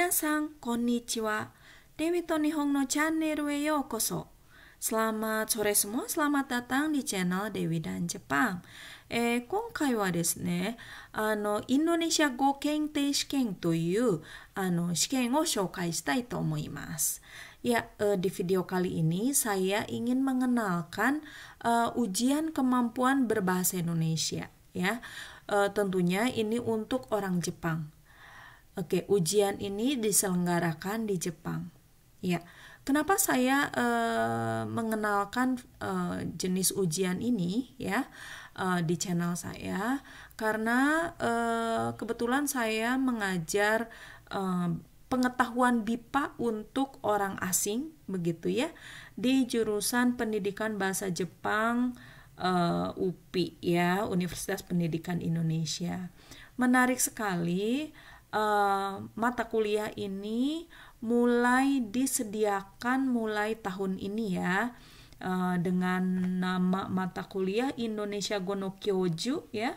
Minasang, sang konnichiwa. Dewi to Nihong no channel we yokoso. Selamat sore semua, selamat datang di channel Dewi dan Jepang. Eh, Ya, uh, di video kali ini saya ingin mengenalkan uh, ujian kemampuan berbahasa Indonesia. Ya, uh, tentunya ini untuk orang Jepang. Oke, ujian ini diselenggarakan di Jepang. Ya, kenapa saya uh, mengenalkan uh, jenis ujian ini ya uh, di channel saya? Karena kebetulan saya mengajar pengetahuan BIPA untuk orang asing, begitu ya, di jurusan pendidikan bahasa Jepang uh, UPI ya, Universitas Pendidikan Indonesia. Menarik sekali Eh, mata kuliah ini mulai disediakan mulai tahun ini ya uh, dengan nama mata kuliah Indonesia Gono Kyoju ya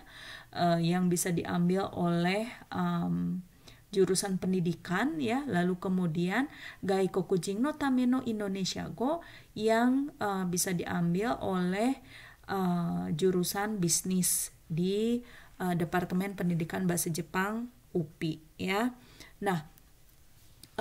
uh, yang bisa diambil oleh um, jurusan pendidikan ya lalu kemudian Gaikoku Jingno Tameno Indonesia Go yang uh, bisa diambil oleh uh, jurusan bisnis di uh, Departemen Pendidikan Bahasa Jepang UPI ya. Nah,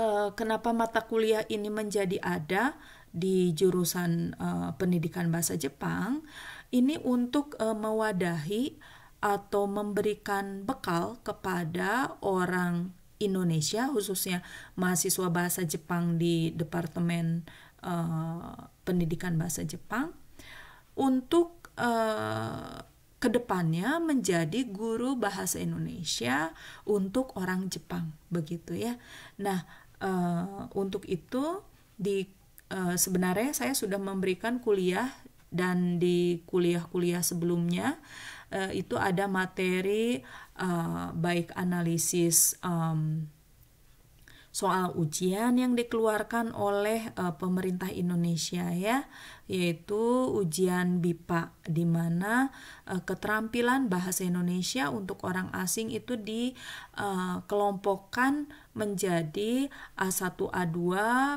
eh, kenapa mata kuliah ini menjadi ada di jurusan eh, pendidikan bahasa Jepang? Ini untuk eh, mewadahi atau memberikan bekal kepada orang Indonesia khususnya mahasiswa bahasa Jepang di departemen pendidikan bahasa Jepang untuk kedepannya menjadi guru bahasa Indonesia untuk orang Jepang begitu ya. Nah uh, untuk itu di uh, sebenarnya saya sudah memberikan kuliah dan di kuliah-kuliah sebelumnya uh, itu ada materi uh, baik analisis um, soal ujian yang dikeluarkan oleh uh, pemerintah Indonesia ya, yaitu ujian BIPA di mana uh, keterampilan bahasa Indonesia untuk orang asing itu dikelompokkan eh, uh, menjadi A1A2,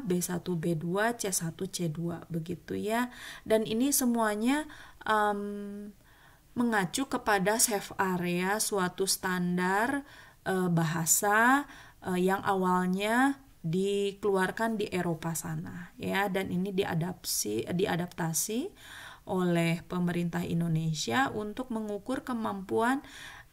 B1B2, C1C2 begitu ya. Dan ini semuanya um, mengacu kepada safe area suatu standar bahasa uh, yang awalnya dikeluarkan di Eropa sana ya dan ini diadaptasi diadaptasi oleh pemerintah Indonesia untuk mengukur kemampuan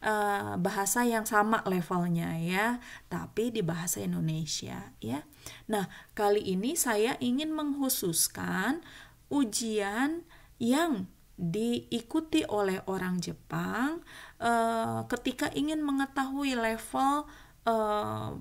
uh, bahasa yang sama levelnya ya tapi di bahasa Indonesia ya. Nah, kali ini saya ingin menghususkan ujian yang diikuti oleh orang Jepang uh, ketika ingin mengetahui level uh,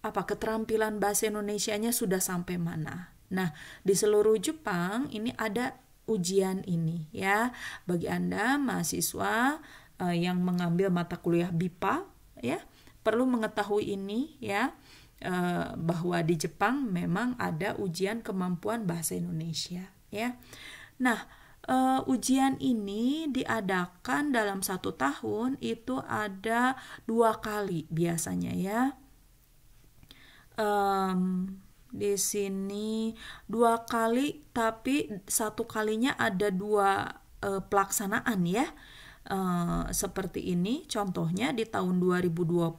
apa keterampilan bahasa Indonesianya sudah sampai mana. Nah, di seluruh Jepang ini ada ujian ini ya bagi Anda mahasiswa uh, yang mengambil mata kuliah BIPA ya perlu mengetahui ini ya uh, bahwa di Jepang memang ada ujian kemampuan bahasa Indonesia ya. Nah, uh, ujian ini diadakan dalam satu tahun itu ada dua kali biasanya ya. Um, di sini dua kali tapi satu kalinya ada dua uh, pelaksanaan ya. Uh, seperti ini contohnya di tahun 2020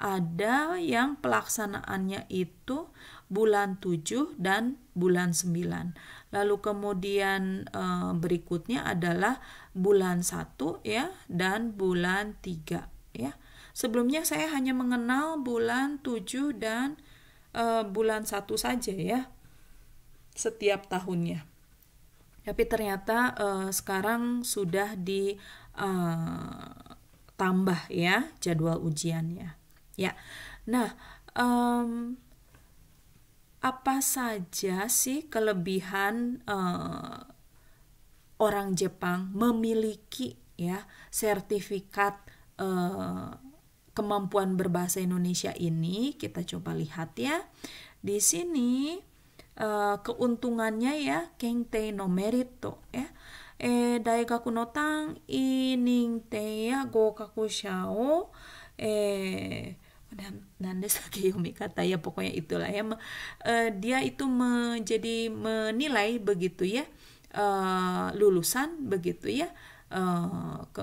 ada yang pelaksanaannya itu bulan 7 dan bulan 9 Lalu kemudian e, berikutnya adalah bulan 1 ya dan bulan 3 ya. Sebelumnya saya hanya mengenal bulan 7 dan e, bulan 1 saja ya setiap tahunnya. Tapi ternyata e, sekarang sudah ditambah ya jadwal ujiannya. Ya. Nah, um, apa saja sih kelebihan uh, orang Jepang memiliki ya sertifikat uh, kemampuan berbahasa Indonesia ini kita coba lihat ya di sini uh, keuntungannya ya kengte no merito ya eh, daigaku no tang ining te ya gokaku shao eh, dan sebagai Sakiyomi kata ya pokoknya itulah ya eh, dia itu menjadi menilai begitu ya eh, lulusan begitu ya eh, ke,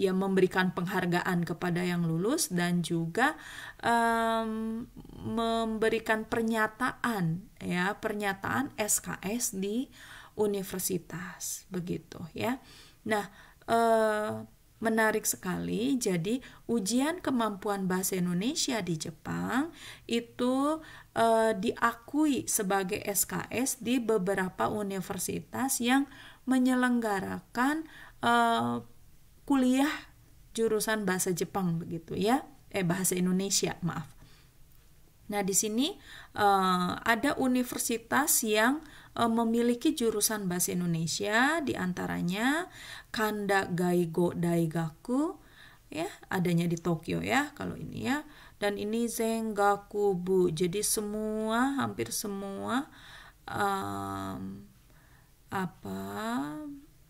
ya memberikan penghargaan kepada yang lulus dan juga um, memberikan pernyataan ya pernyataan SKS di universitas begitu ya nah uh, Menarik sekali. Jadi, ujian kemampuan bahasa Indonesia di Jepang itu e, diakui sebagai SKS di beberapa universitas yang menyelenggarakan e, kuliah jurusan bahasa Jepang begitu ya. Eh bahasa Indonesia, maaf. Nah, di sini e, ada universitas yang Eh, memiliki jurusan bahasa Indonesia diantaranya Kanda Gaigo Daigaku ya, adanya di Tokyo ya kalau ini ya. Dan ini zengaku bu Jadi semua hampir semua um, apa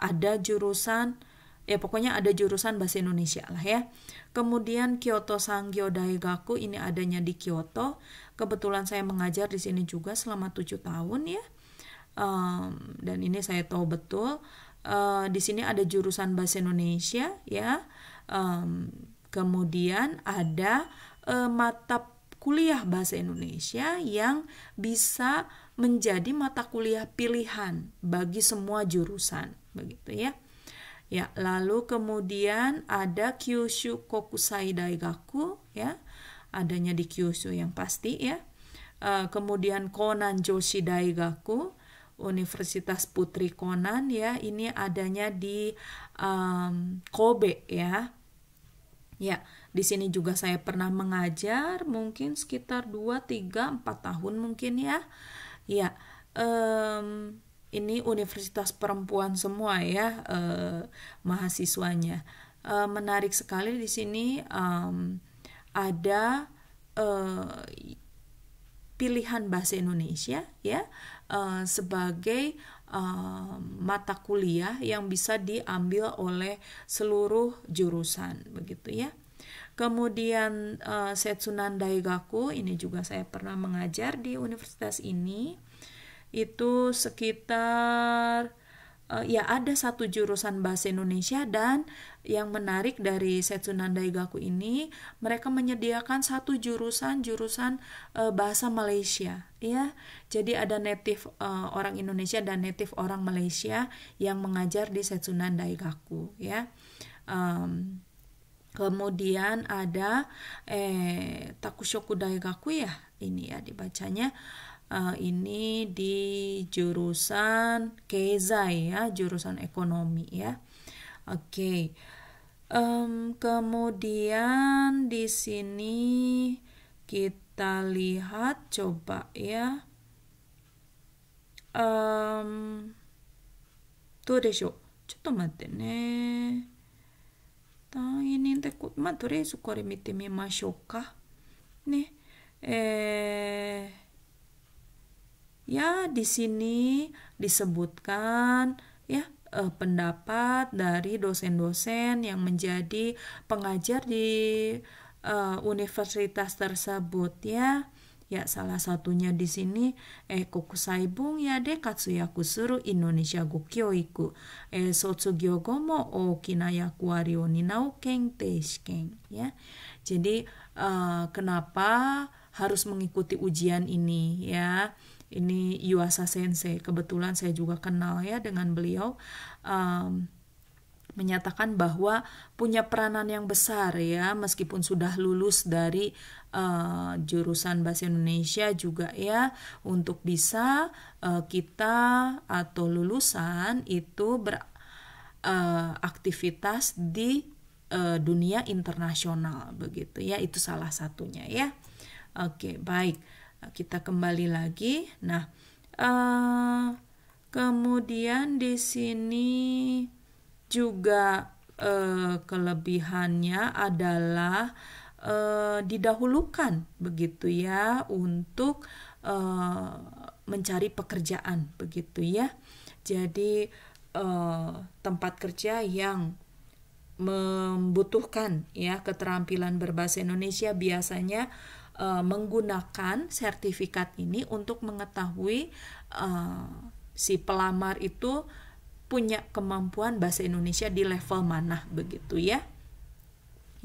ada jurusan ya pokoknya ada jurusan bahasa Indonesia lah ya. Kemudian Kyoto Sangyo Daigaku ini adanya di Kyoto. Kebetulan saya mengajar di sini juga selama tujuh tahun ya um, dan ini saya tahu betul uh, di sini ada jurusan bahasa Indonesia ya um, kemudian ada uh, mata kuliah bahasa Indonesia yang bisa menjadi mata kuliah pilihan bagi semua jurusan begitu ya ya lalu kemudian ada Kyushu Kokusai Daigaku ya adanya di Kyushu yang pasti ya uh, kemudian Konan Joshi Daigaku Universitas Putri Konan ya ini adanya di um, Kobe ya ya di sini juga saya pernah mengajar mungkin sekitar 2 3 4 tahun mungkin ya ya um, ini universitas perempuan semua ya eh, mahasiswanya eh, menarik sekali di sini um, ada eh, pilihan bahasa Indonesia ya Eh, sebagai uh, mata kuliah yang bisa diambil oleh seluruh jurusan begitu ya. Kemudian uh, Setsunan Daigaku ini juga saya pernah mengajar di universitas ini itu sekitar uh, ya ada satu jurusan bahasa Indonesia dan yang menarik dari Setsunan Daigaku ini mereka menyediakan satu jurusan jurusan uh, bahasa Malaysia ya jadi ada native uh, orang Indonesia dan native orang Malaysia yang mengajar di Setsunan Daigaku ya um, kemudian ada eh takushoku daigaku ya ini ya dibacanya Eh, ini di jurusan Keizai ya, jurusan ekonomi ya. Oke. Okay. Um, kemudian di sini kita lihat coba ya. Um, どうでしょうちょっと待ってね。単位にでこ、まあ、とりあえずこれ見てみましょうか。ね。えー ya di sini disebutkan ya eh, pendapat dari dosen-dosen yang menjadi pengajar di eh, universitas tersebut ya. Ya, salah satunya di sini eh kuku saibung ya de katsuyaku suru Indonesia gokyo iku. Eh sotsugyo go mo okina yakuari o ninau shiken ya. Jadi eh, kenapa harus mengikuti ujian ini ya? ini Yuasa Sensei kebetulan saya juga kenal ya dengan beliau um, menyatakan bahwa punya peranan yang besar ya meskipun sudah lulus dari uh, jurusan bahasa Indonesia juga ya untuk bisa uh, kita atau lulusan itu beraktivitas uh, di uh, dunia internasional begitu ya itu salah satunya ya oke baik kita kembali lagi. Nah, uh, kemudian di sini juga uh, kelebihannya adalah uh, didahulukan begitu ya untuk uh, mencari pekerjaan begitu ya. Jadi uh, tempat kerja yang membutuhkan ya keterampilan berbahasa Indonesia biasanya uh, e, menggunakan sertifikat ini untuk mengetahui e, si pelamar itu punya kemampuan bahasa Indonesia di level mana begitu ya.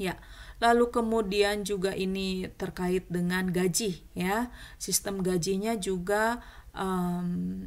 Ya. Lalu kemudian juga ini terkait dengan gaji ya. Sistem gajinya juga um,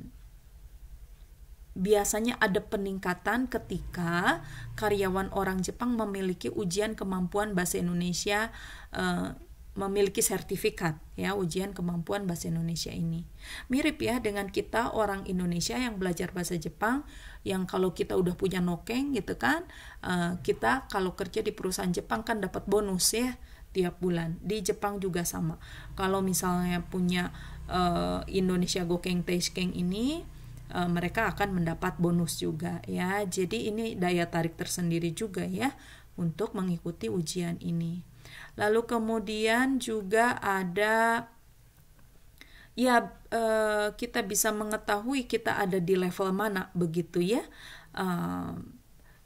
biasanya ada peningkatan ketika karyawan orang Jepang memiliki ujian kemampuan bahasa Indonesia uh, memiliki sertifikat ya ujian kemampuan bahasa Indonesia ini. Mirip ya dengan kita orang Indonesia yang belajar bahasa Jepang yang kalau kita udah punya nokeng gitu kan uh, kita kalau kerja di perusahaan Jepang kan dapat bonus ya tiap bulan. Di Jepang juga sama. Kalau misalnya punya uh, Indonesia Gokeng Teishkeng ini uh, mereka akan mendapat bonus juga ya. Jadi ini daya tarik tersendiri juga ya untuk mengikuti ujian ini. Lalu kemudian juga ada ya eh, kita bisa mengetahui kita ada di level mana begitu ya.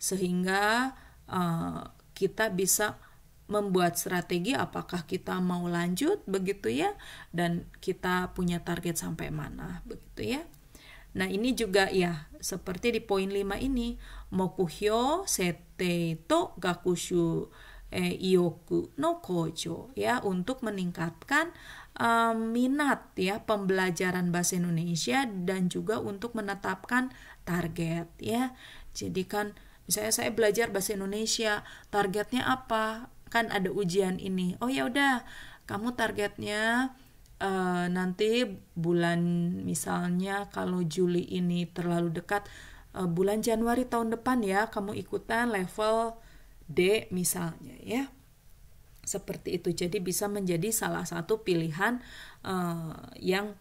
sehingga eh, kita bisa membuat strategi apakah kita mau lanjut begitu ya dan kita punya target sampai mana begitu ya. Nah, ini juga ya seperti di poin 5 ini mokuhyo sete to gakushu eh, Iyoku no Kojo ya untuk meningkatkan eh, minat ya pembelajaran bahasa Indonesia dan juga untuk menetapkan target ya. Jadi kan misalnya saya belajar bahasa Indonesia, targetnya apa? Kan ada ujian ini. Oh ya udah, kamu targetnya Uh, nanti bulan misalnya kalau Juli ini terlalu dekat uh, bulan Januari tahun depan ya kamu ikutan level D misalnya ya seperti itu jadi bisa menjadi salah satu pilihan uh, yang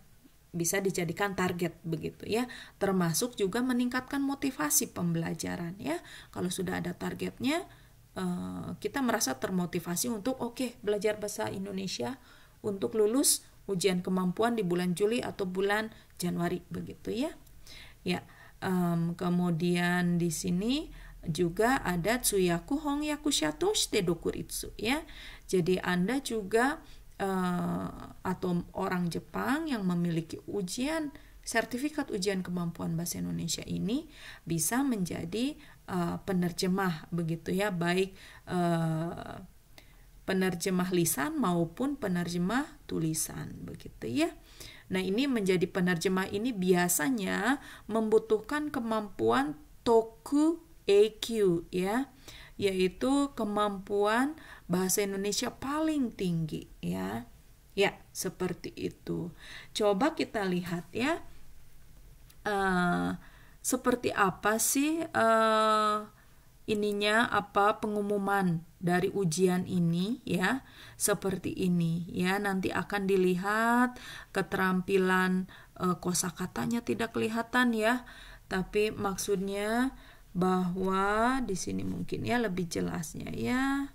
bisa dijadikan target begitu ya termasuk juga meningkatkan motivasi pembelajaran ya kalau sudah ada targetnya uh, kita merasa termotivasi untuk oke okay, belajar bahasa Indonesia untuk lulus ujian kemampuan di bulan Juli atau bulan Januari begitu ya ya um, kemudian di sini juga ada tsuyaku hongyaku shatoshite dokuritsu ya. Jadi Anda juga uh, atau orang Jepang yang memiliki ujian sertifikat ujian kemampuan bahasa Indonesia ini bisa menjadi uh, penerjemah begitu ya baik uh, penerjemah lisan maupun penerjemah tulisan begitu ya. Nah, ini menjadi penerjemah ini biasanya membutuhkan kemampuan toku Aq ya yaitu kemampuan bahasa Indonesia paling tinggi ya. Ya, seperti itu. Coba kita lihat ya. Uh, seperti apa sih uh, ininya apa pengumuman dari ujian ini ya? Seperti ini ya. Nanti akan dilihat keterampilan uh, kosakatanya tidak kelihatan ya. Tapi maksudnya bahwa di sini mungkin ya lebih jelasnya ya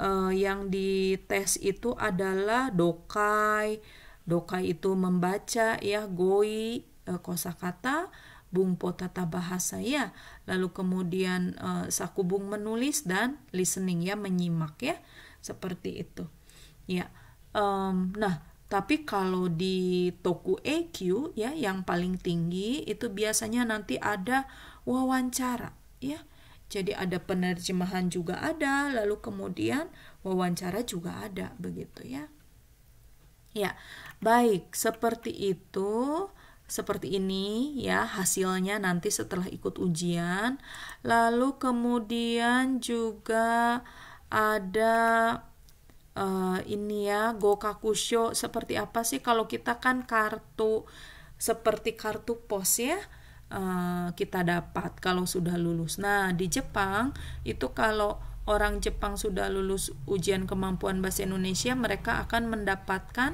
uh, yang dites itu adalah dokai dokai itu membaca ya goi uh, kosakata bungpo tata bahasa ya lalu kemudian uh, sakubung menulis dan listening ya menyimak ya seperti itu ya um, nah tapi kalau di toku EQ ya yang paling tinggi itu biasanya nanti ada wawancara ya jadi ada penerjemahan juga ada lalu kemudian wawancara juga ada begitu ya ya baik seperti itu seperti ini ya hasilnya nanti setelah ikut ujian lalu kemudian juga ada uh, ini ya gokakusho seperti apa sih kalau kita kan kartu seperti kartu pos ya uh, kita dapat kalau sudah lulus. Nah, di Jepang itu kalau orang Jepang sudah lulus ujian kemampuan bahasa Indonesia, mereka akan mendapatkan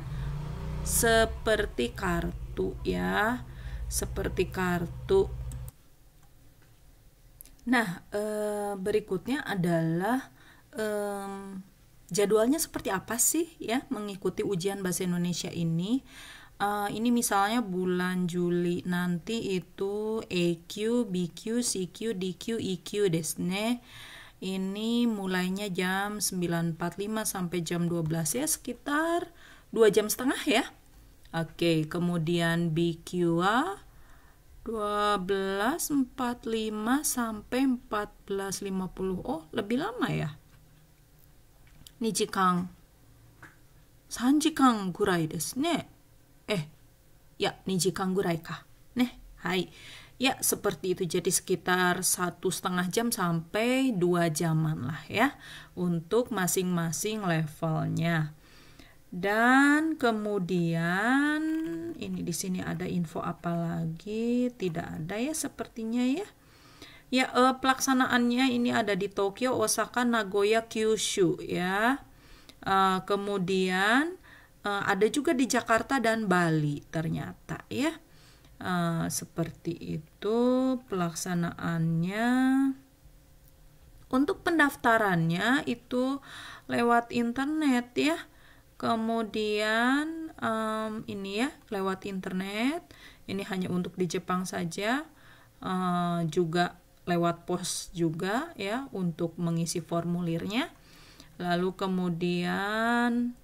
seperti kartu ya, seperti kartu. Nah, e, berikutnya adalah e, jadwalnya seperti apa sih ya mengikuti ujian bahasa Indonesia ini? uh, ini misalnya bulan Juli nanti itu EQ, BQ, CQ, DQ, EQ desne ini mulainya jam 9.45 sampai jam 12 ya sekitar 2 jam setengah ya Oke, kemudian BQA 12.45 sampai 14.50. Oh, lebih lama ya. Nijikang. Sanjikang gurai desu ne eh ya Niji gurai kah nih hai ya seperti itu jadi sekitar satu setengah jam sampai dua jaman lah ya untuk masing-masing levelnya dan kemudian ini di sini ada info apa lagi tidak ada ya sepertinya ya ya eh, pelaksanaannya ini ada di Tokyo Osaka Nagoya Kyushu ya eh, kemudian Eh, ada juga di Jakarta dan Bali ternyata ya uh, seperti itu pelaksanaannya untuk pendaftarannya itu lewat internet ya kemudian um, ini ya lewat internet ini hanya untuk di Jepang saja uh, juga lewat pos juga ya untuk mengisi formulirnya lalu kemudian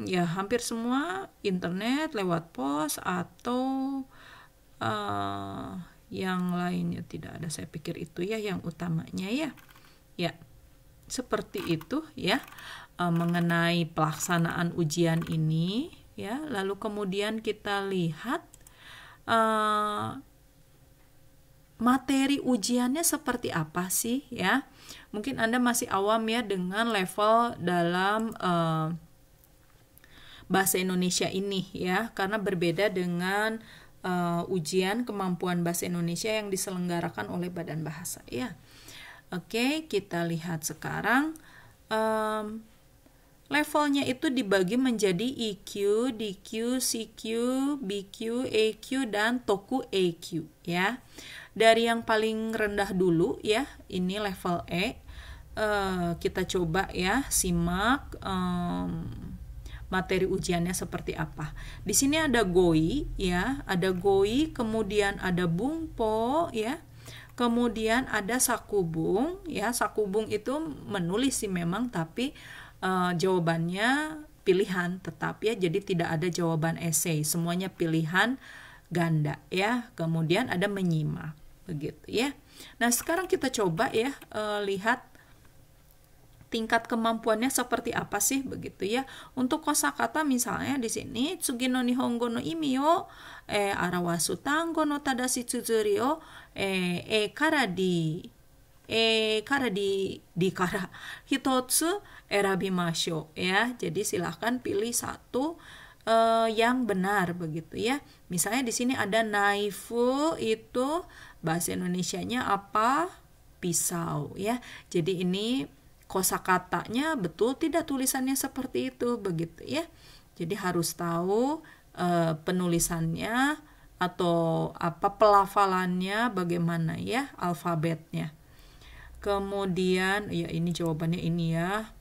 Hmm. ya hampir semua internet lewat pos atau uh, yang lainnya tidak ada saya pikir itu ya yang utamanya ya ya seperti itu ya uh, mengenai pelaksanaan ujian ini ya lalu kemudian kita lihat uh, materi ujiannya seperti apa sih ya mungkin anda masih awam ya dengan level dalam uh, bahasa Indonesia ini ya karena berbeda dengan uh, ujian kemampuan bahasa Indonesia yang diselenggarakan oleh Badan Bahasa ya. Oke, kita lihat sekarang um, levelnya itu dibagi menjadi EQ, DQ, CQ, BQ, AQ dan Toku AQ ya. Dari yang paling rendah dulu ya, ini level E. Uh, kita coba ya simak um, materi ujiannya seperti apa. Di sini ada goi ya, ada goi, kemudian ada bungpo ya. Kemudian ada sakubung ya, sakubung itu menulis sih memang tapi uh, jawabannya pilihan tetap ya. Jadi tidak ada jawaban esai, semuanya pilihan ganda ya. Kemudian ada menyimak begitu ya. Nah, sekarang kita coba ya uh, lihat tingkat kemampuannya seperti apa sih begitu ya. Untuk kosakata misalnya di sini Tsugino Nihongo no imio eh arawasu tango no tadashi tsuzuri o eh, eh kara di eh kara di di kara hitotsu erabimasho ya. Jadi silahkan pilih satu eh, yang benar begitu ya. Misalnya di sini ada naifu itu bahasa indonesia nya apa? Pisau ya. Jadi ini kosa katanya betul tidak tulisannya seperti itu begitu ya. Jadi harus tahu e, penulisannya atau apa pelafalannya bagaimana ya alfabetnya. Kemudian ya ini jawabannya ini ya.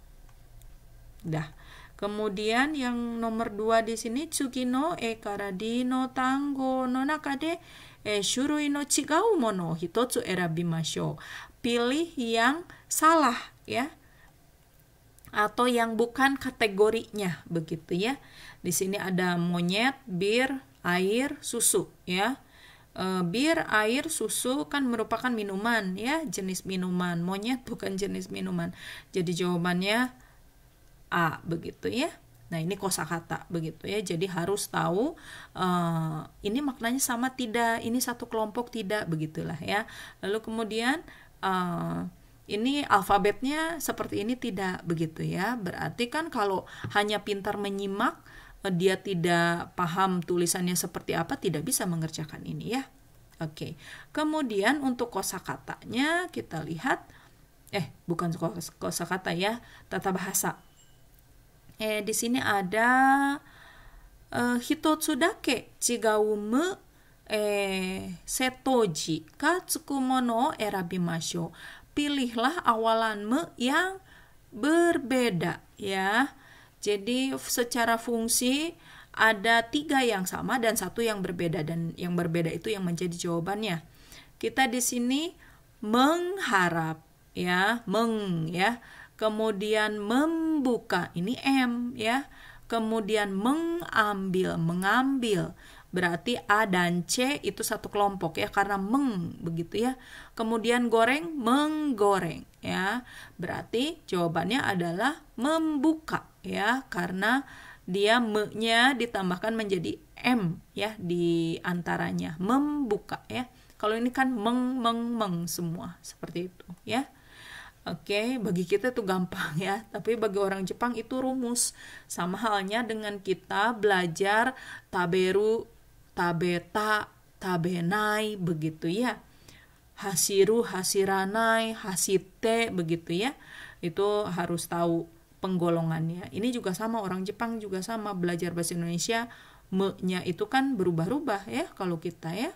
Dah. Kemudian yang nomor dua di sini Tsukino e karadino tango no nakade e shurui no chigau mono hitotsu erabimashou. Pilih yang salah ya atau yang bukan kategorinya begitu ya. Di sini ada monyet, bir, air, susu ya. E, bir, air, susu kan merupakan minuman ya, jenis minuman. Monyet bukan jenis minuman. Jadi jawabannya A begitu ya. Nah, ini kosakata begitu ya. Jadi harus tahu e, ini maknanya sama tidak, ini satu kelompok tidak begitulah ya. Lalu kemudian e, ini alfabetnya seperti ini tidak begitu ya. Berarti kan kalau hanya pintar menyimak eh, dia tidak paham tulisannya seperti apa tidak bisa mengerjakan ini ya. Oke. Kemudian untuk kosakatanya kita lihat eh bukan kosakata ya, tata bahasa. Eh di sini ada eh, hitotsudake cigaume, eh setoji katsukumono erabimasho pilihlah awalanme yang berbeda ya. Jadi secara fungsi ada tiga yang sama dan satu yang berbeda dan yang berbeda itu yang menjadi jawabannya. Kita di sini mengharap ya, meng ya. Kemudian membuka ini M ya. Kemudian mengambil, mengambil berarti A dan C itu satu kelompok ya karena meng begitu ya. Kemudian goreng menggoreng ya. Berarti jawabannya adalah membuka ya karena dia me-nya ditambahkan menjadi m ya di antaranya membuka ya. Kalau ini kan meng meng meng semua seperti itu ya. Oke, okay, bagi kita itu gampang ya, tapi bagi orang Jepang itu rumus. Sama halnya dengan kita belajar taberu tabeta, tabenai, begitu ya. Hasiru, hasiranai, hasite, begitu ya. Itu harus tahu penggolongannya. Ini juga sama orang Jepang juga sama belajar bahasa Indonesia me-nya itu kan berubah-ubah ya kalau kita ya.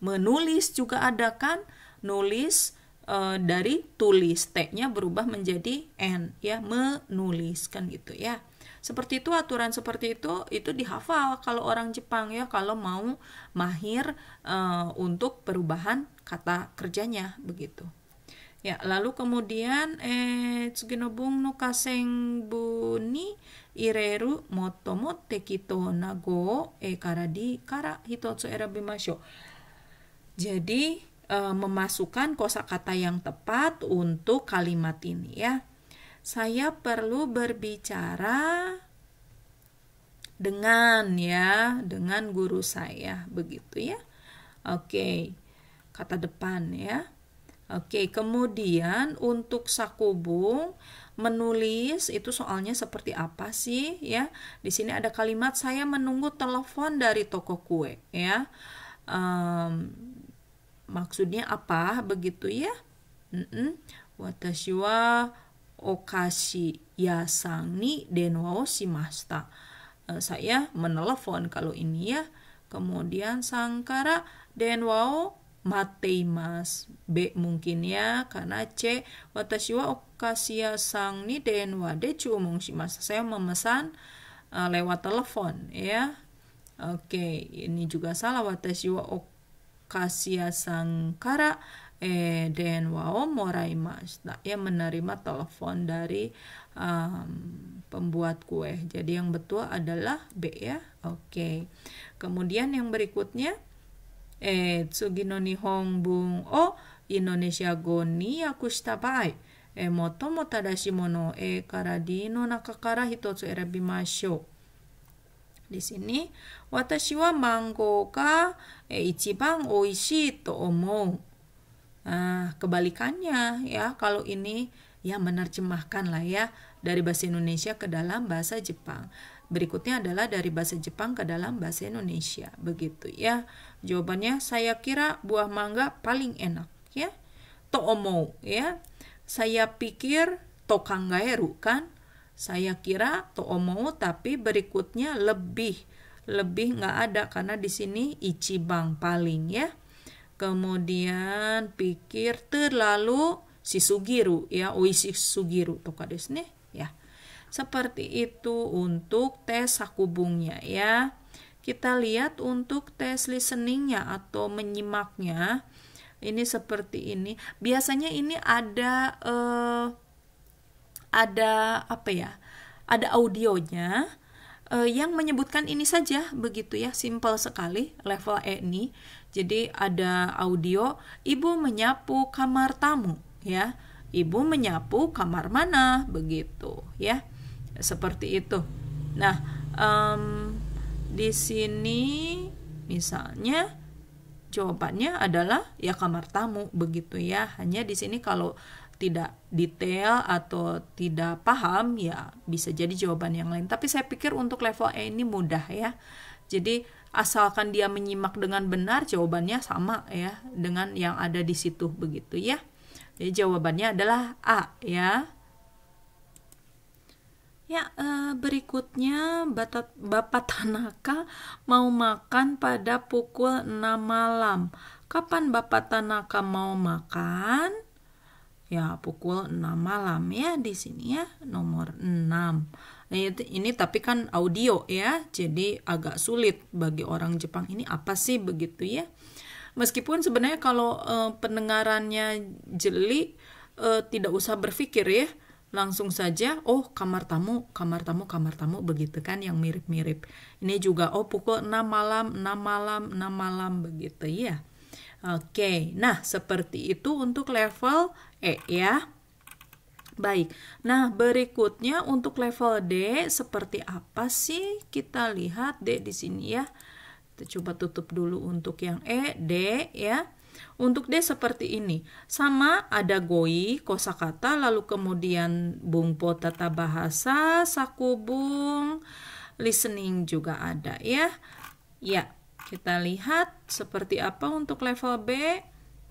Menulis juga ada kan nulis e, dari tulis t-nya berubah menjadi n ya menuliskan gitu ya seperti itu aturan seperti itu itu dihafal kalau orang Jepang ya kalau mau mahir uh, untuk perubahan kata kerjanya begitu. Ya, lalu kemudian eh Tsuginobung no kaseng buni ireru motomo tekito nago e karadi kara hitotsu erabimasho. Jadi uh, memasukkan kosakata yang tepat untuk kalimat ini ya saya perlu berbicara dengan ya, dengan guru saya begitu ya. Oke. Kata depan ya. Oke, kemudian untuk sakubung menulis itu soalnya seperti apa sih ya? Di sini ada kalimat saya menunggu telepon dari toko kue ya. Um, maksudnya apa begitu ya? Mm -mm. wa お菓子屋さんに電話をしました。Uh, eh, saya menelepon kalau ini ya. Kemudian sangkara denwa o mateimas. B mungkin ya karena C watashi wa okasia sang ni denwa de chuomong shimasu. Saya memesan eh, lewat telepon ya. Oke, ini juga salah watashi wa kara sangkara e eh, den wa o moraimasta ya menerima telepon dari um, pembuat kue jadi yang betul adalah b ya oke okay. kemudian yang berikutnya e eh, tsugi no nihon o indonesia go ni yakushita bai e eh, motomo tadashi mono e kara d no naka kara hitotsu erabimashou di sini watashi wa mango ka e ichiban oishii to omou Nah, kebalikannya ya kalau ini ya menerjemahkan lah ya dari bahasa Indonesia ke dalam bahasa Jepang. Berikutnya adalah dari bahasa Jepang ke dalam bahasa Indonesia. Begitu ya. Jawabannya saya kira buah mangga paling enak ya. Toomo ya. Saya pikir tokangaeru kan. Saya kira toomo tapi berikutnya lebih lebih nggak ada karena di sini ichibang paling ya. Kemudian pikir terlalu si sugiru ya oishi sugiru toka desu ne ya. Seperti itu untuk tes sakubungnya ya. Kita lihat untuk tes listeningnya atau menyimaknya. Ini seperti ini. Biasanya ini ada eh, ada apa ya? Ada audionya eh, yang menyebutkan ini saja begitu ya, simple sekali level E ini jadi ada audio ibu menyapu kamar tamu ya. Ibu menyapu kamar mana begitu ya. Seperti itu. Nah, um, di sini misalnya jawabannya adalah ya kamar tamu begitu ya. Hanya di sini kalau tidak detail atau tidak paham ya bisa jadi jawaban yang lain. Tapi saya pikir untuk level E ini mudah ya. Jadi asalkan dia menyimak dengan benar jawabannya sama ya dengan yang ada di situ begitu ya. Jadi jawabannya adalah A ya. Ya, eh, berikutnya Bapak Tanaka mau makan pada pukul 6 malam. Kapan Bapak Tanaka mau makan? Ya, pukul 6 malam ya di sini ya, nomor 6. Nah, ini tapi kan audio ya jadi agak sulit bagi orang Jepang ini apa sih begitu ya meskipun sebenarnya kalau uh, pendengarannya jeli uh, tidak usah berpikir ya langsung saja oh kamar tamu kamar tamu kamar tamu begitu kan yang mirip-mirip ini juga oh pukul 6 malam 6 malam 6 malam begitu ya oke nah seperti itu untuk level E ya Baik, nah berikutnya untuk level D seperti apa sih? Kita lihat D di sini ya. Kita coba tutup dulu untuk yang E, D ya. Untuk D seperti ini. Sama ada goi, kosakata, lalu kemudian bungpo tata bahasa, sakubung, listening juga ada ya. Ya, kita lihat seperti apa untuk level B.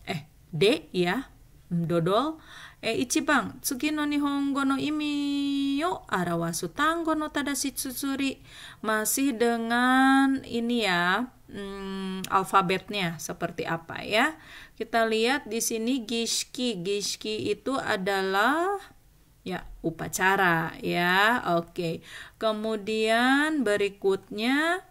Eh, D ya. Hmm, dodol. 1番、次の日本語の意味を表す単語の正しい綴り e masih dengan ini ya, hmm, alfabetnya seperti apa ya. Kita lihat di sini gishki. Gishki itu adalah ya upacara ya. Oke. Okay. Kemudian berikutnya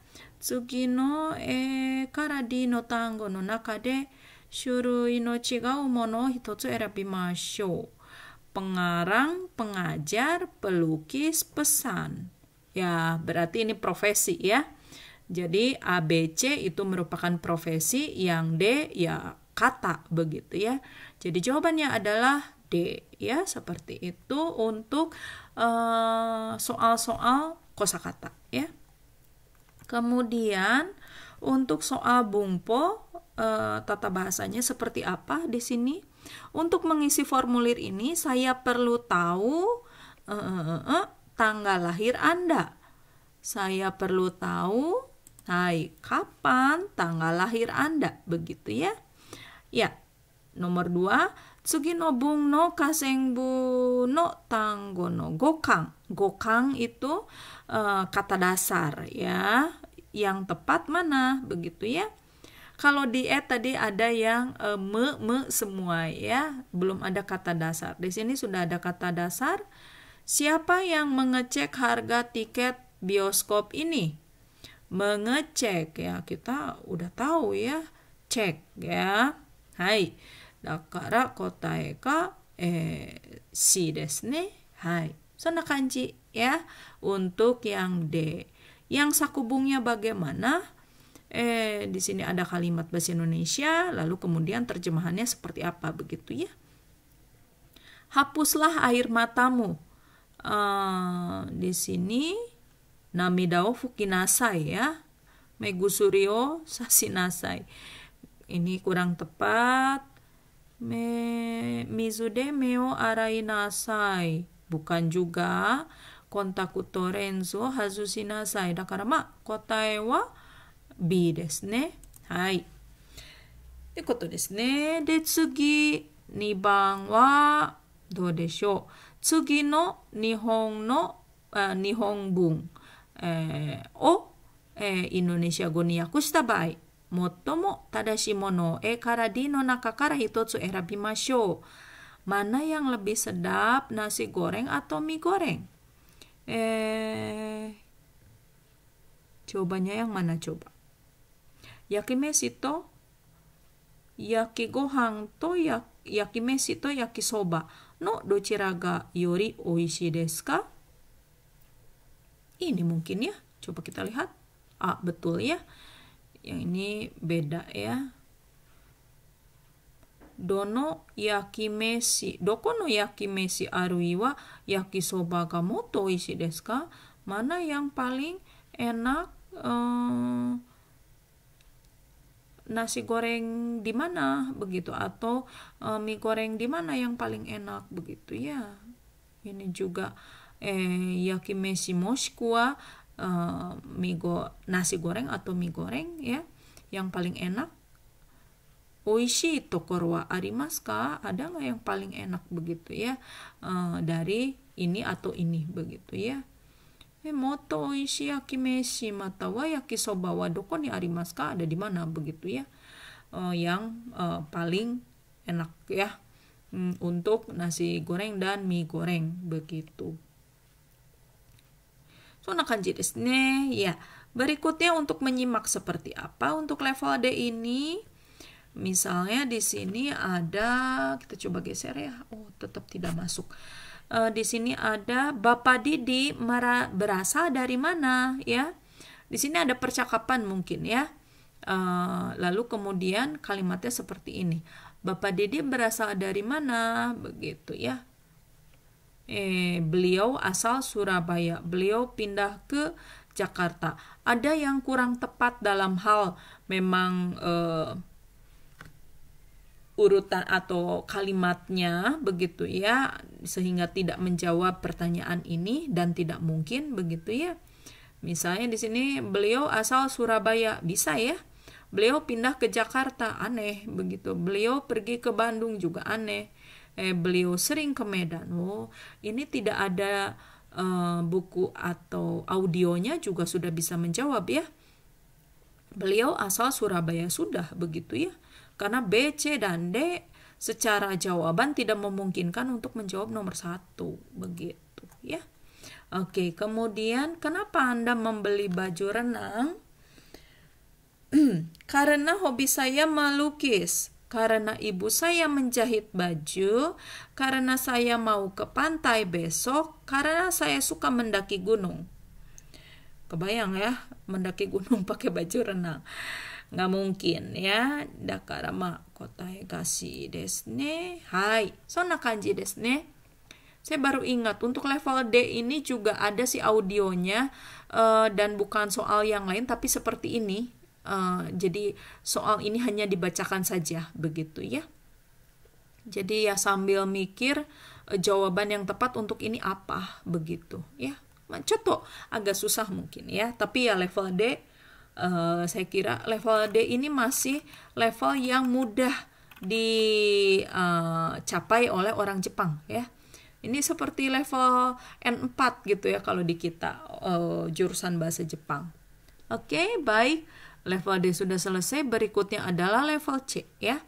Tsukino e karadi no tango no nakade hitotsu Pengarang, pengajar, pelukis, pesan. Ya, berarti ini profesi ya. Jadi ABC itu merupakan profesi, yang D ya kata begitu ya. Jadi jawabannya adalah D ya, seperti itu untuk eh, soal-soal uh, kosakata ya. Kemudian untuk soal bungpo, eh, tata bahasanya seperti apa di sini? Untuk mengisi formulir ini, saya perlu tahu eh, eh, tanggal lahir Anda. Saya perlu tahu, hai, kapan tanggal lahir Anda, begitu ya? Ya, nomor dua, Tsugi no bung no kasengbu no tanggo no gokang. Gokang itu uh, kata dasar ya yang tepat mana begitu ya kalau di e tadi ada yang e, me me semua ya belum ada kata dasar di sini sudah ada kata dasar siapa yang mengecek harga tiket bioskop ini mengecek ya kita udah tahu ya cek ya hai dakara kota eka eh si desne hai sana kanji ya untuk yang D yang sakubungnya bagaimana eh di sini ada kalimat bahasa Indonesia lalu kemudian terjemahannya seperti apa begitu ya hapuslah air matamu uh, di sini nami namidao fukinasai ya megusurio sasinasai ini kurang tepat me mizude meo arai nasai bukan juga コンタクトレンズを外しなさい。だからまあ答えは B ですね。はい。ってことですね。で、次、2番はどうでしょう。次の日本の、あ日本文、えー、を、えー、インドネシア語に訳した場合、最も正しいものを A から D の中から一つ選びましょう。マナヤンラビサダープ b i ゴレンアトミゴレン。Eh, cobanya yang mana coba? Yakimeshi to yakigohan to yak, yakimeshi to yakisoba no dochira ga yori oishii desu ka? Ini mungkin ya. Coba kita lihat. Ah, betul ya. Yang ini beda ya. Dono isi どの焼き飯、どこの焼き飯あるいは焼きそばがもっと美味しいですか Mana yang paling enak uh, nasi goreng di mana begitu atau uh, mie goreng di mana yang paling enak begitu ya. Ini juga eh, yakimeshi moshiku wa eh, mie go, nasi goreng atau mie goreng ya yang paling enak oishi tokoro wa arimasu ka? Ada nggak yang paling enak begitu ya uh, dari ini atau ini begitu ya. Eh, moto oishi yakimeshi mata wa yakisoba wa doko ni arimasu ka? Ada di mana begitu ya? Uh, yang uh, paling enak ya hmm, untuk nasi goreng dan mie goreng begitu. So ya berikutnya untuk menyimak seperti apa untuk level D ini Misalnya di sini ada, kita coba geser ya. Oh, tetap tidak masuk. E, di sini ada Bapak Didi mara, berasal dari mana ya? Di sini ada percakapan mungkin ya. E, lalu kemudian kalimatnya seperti ini. Bapak Didi berasal dari mana? Begitu ya. Eh, beliau asal Surabaya. Beliau pindah ke Jakarta. Ada yang kurang tepat dalam hal memang eh, urutan atau kalimatnya begitu ya sehingga tidak menjawab pertanyaan ini dan tidak mungkin begitu ya. Misalnya di sini beliau asal Surabaya, bisa ya. Beliau pindah ke Jakarta, aneh begitu. Beliau pergi ke Bandung juga aneh. Eh beliau sering ke Medan. Oh, ini tidak ada uh, buku atau audionya juga sudah bisa menjawab ya. Beliau asal Surabaya sudah begitu ya karena B, C, dan D secara jawaban tidak memungkinkan untuk menjawab nomor satu. Begitu ya. Oke, kemudian kenapa Anda membeli baju renang? Karena hobi saya melukis karena ibu saya menjahit baju, karena saya mau ke pantai besok, karena saya suka mendaki gunung. Kebayang ya, mendaki gunung pakai baju renang nggak mungkin ya Hai saya baru ingat untuk level D ini juga ada si audionya uh, dan bukan soal yang lain tapi seperti ini. Uh, jadi soal ini hanya dibacakan saja begitu ya. Jadi ya sambil mikir uh, jawaban yang tepat untuk ini apa begitu ya. tuh nah, agak susah mungkin ya, tapi ya level D uh, saya kira level D ini masih level yang mudah dicapai eh, uh, oleh orang Jepang ya. Ini seperti level N4 gitu ya kalau di kita uh, jurusan bahasa Jepang. Oke, okay, baik. Level D sudah selesai, berikutnya adalah level C ya.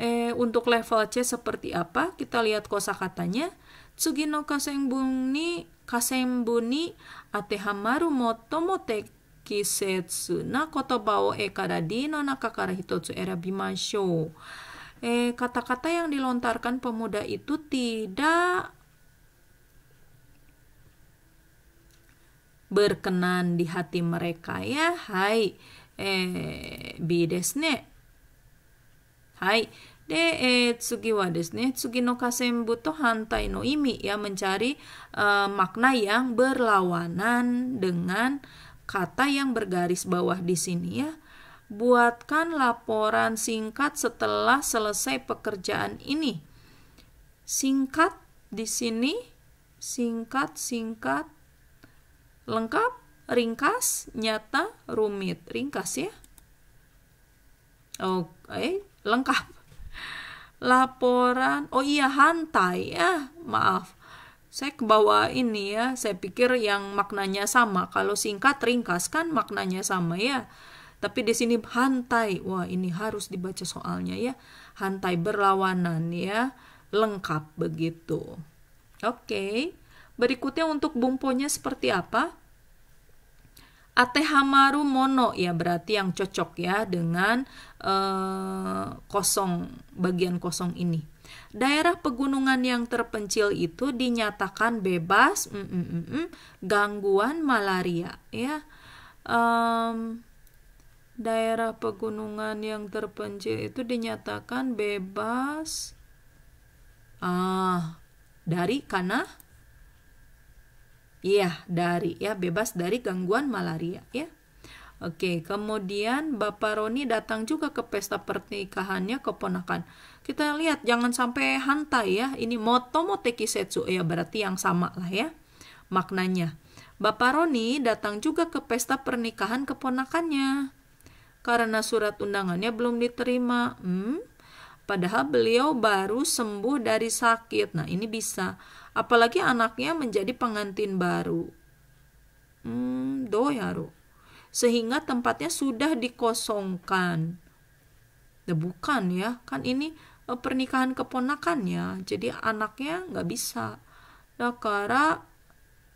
Eh, untuk level C seperti apa? Kita lihat kosakatanya. Tsugino kasembuni kasembuni atehamaru motomotek. 季節な言葉を A から D の中から一つ選びましょう。Eh, kata-kata yang dilontarkan pemuda itu tidak berkenan di hati mereka ya. Hai, eh, B ですね。はい。で、えー、次はですね、次の河川部と反対の意味や eh, ya, eh, makna yang berlawanan dengan Kata yang bergaris bawah di sini ya. Buatkan laporan singkat setelah selesai pekerjaan ini. Singkat di sini singkat singkat lengkap ringkas nyata rumit ringkas ya oke lengkap laporan oh iya hantai ya maaf saya ke bawah ini ya, saya pikir yang maknanya sama. Kalau singkat ringkas kan maknanya sama ya. Tapi di sini hantai. Wah, ini harus dibaca soalnya ya. Hantai berlawanan ya, lengkap begitu. Oke. Berikutnya untuk bumponya seperti apa? Atehamaru mono ya berarti yang cocok ya dengan eh, kosong bagian kosong ini Daerah pegunungan yang terpencil itu dinyatakan bebas mm, mm, mm, mm, gangguan malaria ya. Um, daerah pegunungan yang terpencil itu dinyatakan bebas ah dari karena Iya, dari ya bebas dari gangguan malaria ya. Oke, kemudian Bapak Roni datang juga ke pesta pernikahannya keponakan kita lihat jangan sampai hantai ya. Ini motomo tekisetsu ya berarti yang sama lah ya maknanya. Bapak Roni datang juga ke pesta pernikahan keponakannya. Karena surat undangannya belum diterima. Hmm? Padahal beliau baru sembuh dari sakit. Nah, ini bisa. Apalagi anaknya menjadi pengantin baru. Hmm, doyaru. Sehingga tempatnya sudah dikosongkan. Ya, bukan ya. Kan ini Eh, pernikahan keponakannya jadi anaknya nggak bisa karena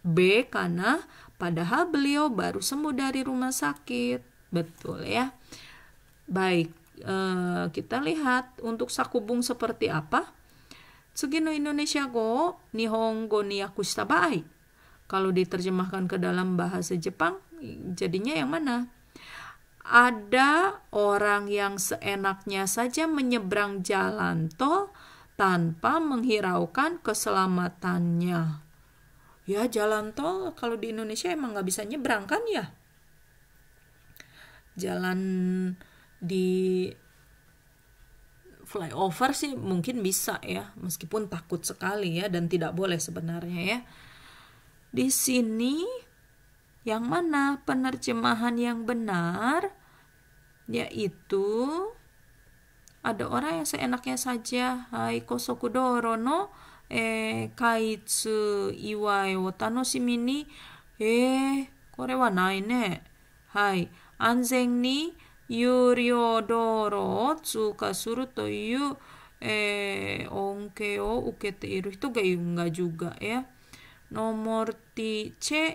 B karena padahal beliau baru sembuh dari rumah sakit betul ya baik eh, kita lihat untuk sakubung seperti apa Sugino Indonesia go Nihongo ni yakushitabai kalau diterjemahkan ke dalam bahasa Jepang jadinya yang mana ada orang yang seenaknya saja menyeberang jalan tol tanpa menghiraukan keselamatannya. Ya jalan tol kalau di Indonesia emang nggak bisa nyebrang kan ya? Jalan di flyover sih mungkin bisa ya, meskipun takut sekali ya dan tidak boleh sebenarnya ya. Di sini yang mana penerjemahan yang benar yaitu ada orang yang seenaknya saja hai kosokudoro no eh kaitsu iwai wo tanoshimi ni eh kore wa nai ne hai anzen ni yurio doro tsuka suru toyu eh onke uke ukete iru hito ga juga ya nomor ti c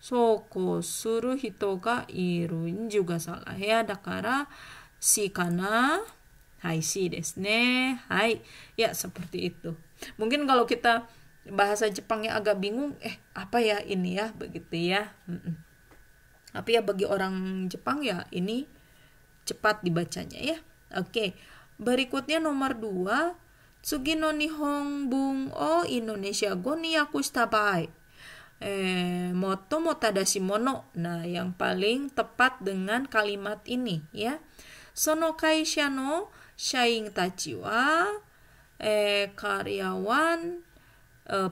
juga salah ya. soko hito ga dakara si kana hai si hai ya seperti itu. Mungkin kalau kita bahasa Jepangnya agak bingung, eh apa ya ini ya, begitu ya. Tapi ya bagi orang Jepang ya ini cepat dibacanya ya. Oke. Berikutnya nomor 2. no nihon bung o Indonesia go ni yakushita eh, moto Mono. Nah, yang paling tepat dengan kalimat ini ya. Sono kaisha no shaing tachi wa eh, karyawan eh,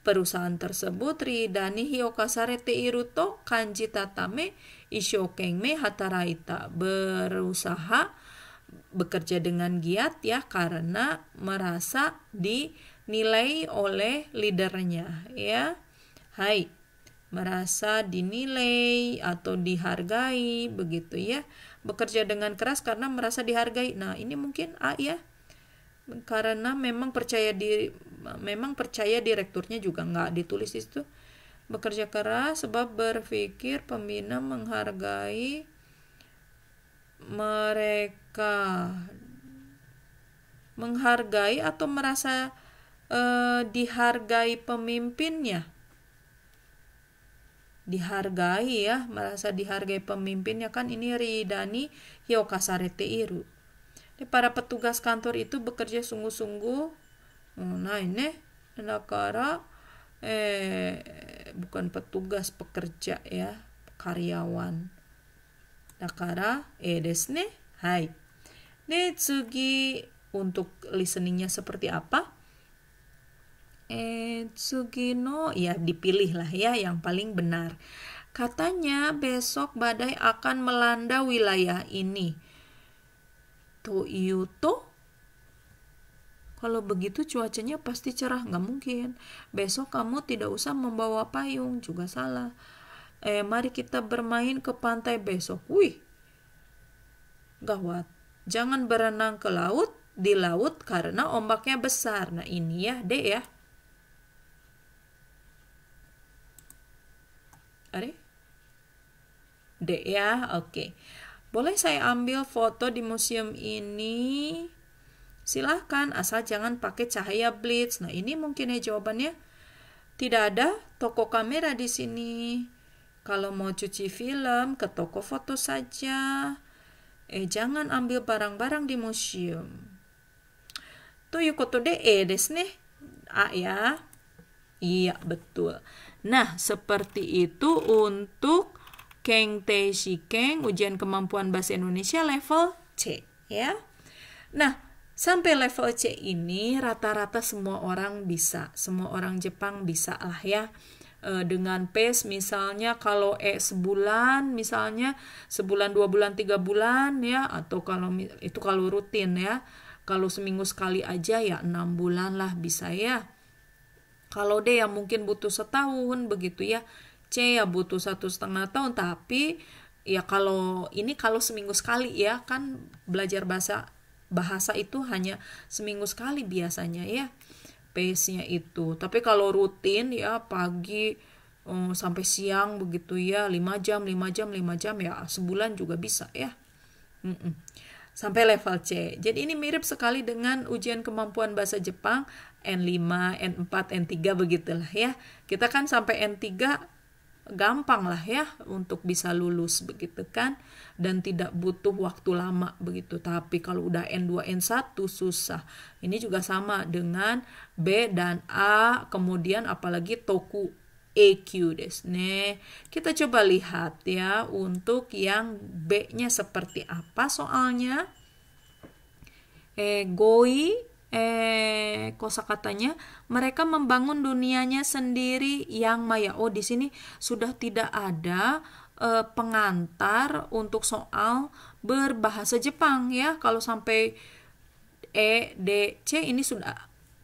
perusahaan tersebut ridani hiokasare te iruto kanji tatame ishokengme hataraita berusaha bekerja dengan giat ya karena merasa dinilai oleh leadernya ya Hai, merasa dinilai atau dihargai begitu ya. Bekerja dengan keras karena merasa dihargai. Nah, ini mungkin A ya. Karena memang percaya di memang percaya direkturnya juga nggak ditulis di situ. Bekerja keras sebab berpikir pembina menghargai mereka menghargai atau merasa eh, dihargai pemimpinnya dihargai ya merasa dihargai pemimpinnya kan ini ridani yokasarete iru ini para petugas kantor itu bekerja sungguh-sungguh hmm, nah ini nakara eh bukan petugas pekerja ya karyawan nakara eh desne hai ini untuk listeningnya seperti apa eh, Tsugino ya dipilih lah ya yang paling benar. Katanya besok badai akan melanda wilayah ini. Toyuto? Iya Kalau begitu cuacanya pasti cerah, nggak mungkin. Besok kamu tidak usah membawa payung, juga salah. Eh, mari kita bermain ke pantai besok. Wih, gawat. Jangan berenang ke laut, di laut karena ombaknya besar. Nah ini ya, deh ya. Ari, D ya, oke. Okay. Boleh saya ambil foto di museum ini? Silahkan, asal jangan pakai cahaya blitz. Nah, ini mungkin ya jawabannya. Tidak ada toko kamera di sini. Kalau mau cuci film, ke toko foto saja. Eh, jangan ambil barang-barang di museum. Tuh, yuk, de e desu A ya. Iya, betul. Nah, seperti itu untuk Keng Te Keng, ujian kemampuan bahasa Indonesia level C, ya. Nah, sampai level C ini rata-rata semua orang bisa, semua orang Jepang bisa lah ya e, dengan pace misalnya kalau E sebulan misalnya sebulan dua bulan tiga bulan ya atau kalau itu kalau rutin ya kalau seminggu sekali aja ya enam bulan lah bisa ya kalau D yang mungkin butuh setahun begitu ya. C ya butuh satu setengah tahun tapi ya kalau ini kalau seminggu sekali ya kan belajar bahasa bahasa itu hanya seminggu sekali biasanya ya pace-nya itu tapi kalau rutin ya pagi um, sampai siang begitu ya 5 jam 5 jam 5 jam ya sebulan juga bisa ya mm -mm. sampai level C jadi ini mirip sekali dengan ujian kemampuan bahasa Jepang N5, N4, N3 begitulah ya. Kita kan sampai N3 gampang lah ya untuk bisa lulus begitu kan dan tidak butuh waktu lama begitu tapi kalau udah N2 N1 susah ini juga sama dengan B dan A kemudian apalagi toku EQ Nih, kita coba lihat ya untuk yang B nya seperti apa soalnya Egoi eh, goi eh katanya mereka membangun dunianya sendiri yang maya. Oh, di sini sudah tidak ada eh, pengantar untuk soal berbahasa Jepang ya. Kalau sampai E, D, C ini sudah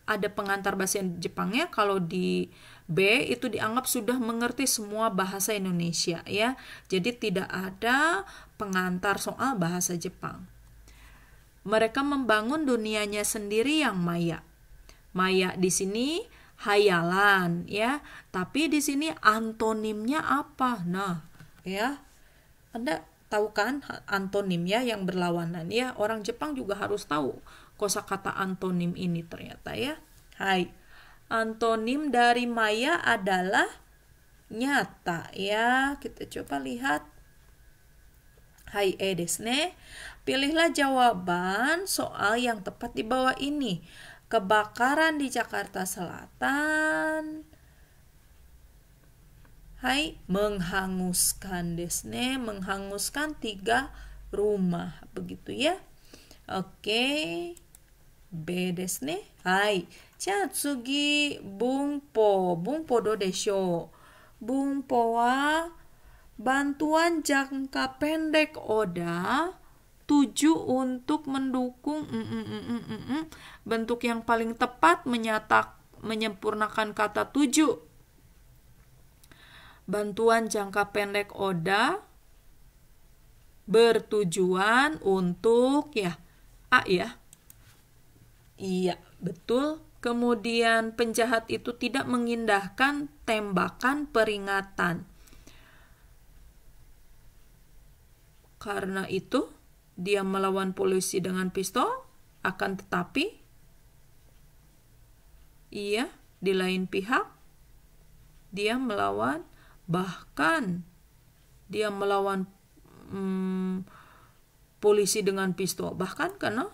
ada pengantar bahasa Jepangnya. Kalau di B itu dianggap sudah mengerti semua bahasa Indonesia ya. Jadi tidak ada pengantar soal bahasa Jepang. Mereka membangun dunianya sendiri yang maya. Maya di sini hayalan ya, tapi di sini antonimnya apa? Nah, ya. Anda tahu kan antonim ya yang berlawanan ya. Orang Jepang juga harus tahu kosakata antonim ini ternyata ya. Hai. Antonim dari maya adalah nyata ya. Kita coba lihat. Hai e ne. Pilihlah jawaban soal yang tepat di bawah ini. Kebakaran di Jakarta Selatan. Hai, menghanguskan desne, menghanguskan tiga rumah, begitu ya. Oke. B desne. Hai. Chatsugi bungpo, bungpo do desho. Bungpo wa bantuan jangka pendek Oda tuju untuk mendukung mm, mm, mm, mm, mm, mm. bentuk yang paling tepat menyatak menyempurnakan kata tuju bantuan jangka pendek Oda bertujuan untuk ya A ya iya betul kemudian penjahat itu tidak mengindahkan tembakan peringatan karena itu dia melawan polisi dengan pistol, akan tetapi iya di lain pihak dia melawan bahkan dia melawan hmm, polisi dengan pistol bahkan karena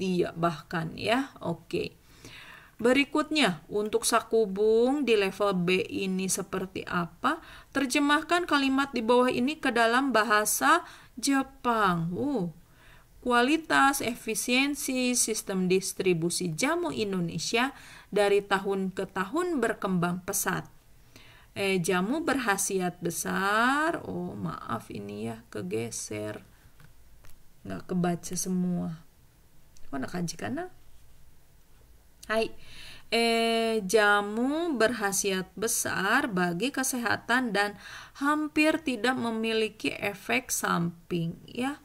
Iya, bahkan ya oke Berikutnya, untuk sakubung di level B ini seperti apa? Terjemahkan kalimat di bawah ini ke dalam bahasa Jepang. Uh, kualitas, efisiensi, sistem distribusi jamu Indonesia dari tahun ke tahun berkembang pesat. Eh, jamu berhasiat besar. Oh, maaf ini ya kegeser. Nggak kebaca semua. Mana kanji kana? Hai. E. Jamu berhasiat besar bagi kesehatan dan hampir tidak memiliki efek samping ya.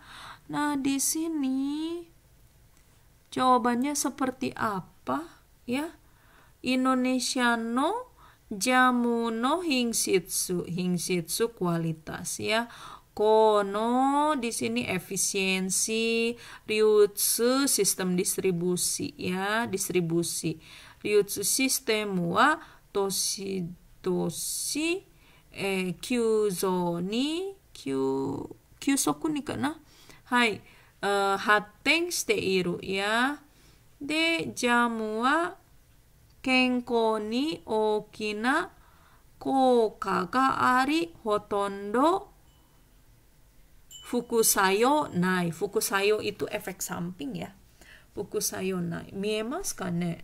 Nah, di sini jawabannya seperti apa ya? Indonesiano jamu no hingsitsu, hingsitsu kualitas ya. Kono di sini efisiensi, ryutsu sistem distribusi ya, distribusi. 流通システムは年々、えー、急増に急急速にかなはい発展しているやでジャムは健康に大きな効果がありほとんど副作用ない。副作用 itu efek samping ya. Fukusayo nai. Miemas kan ne?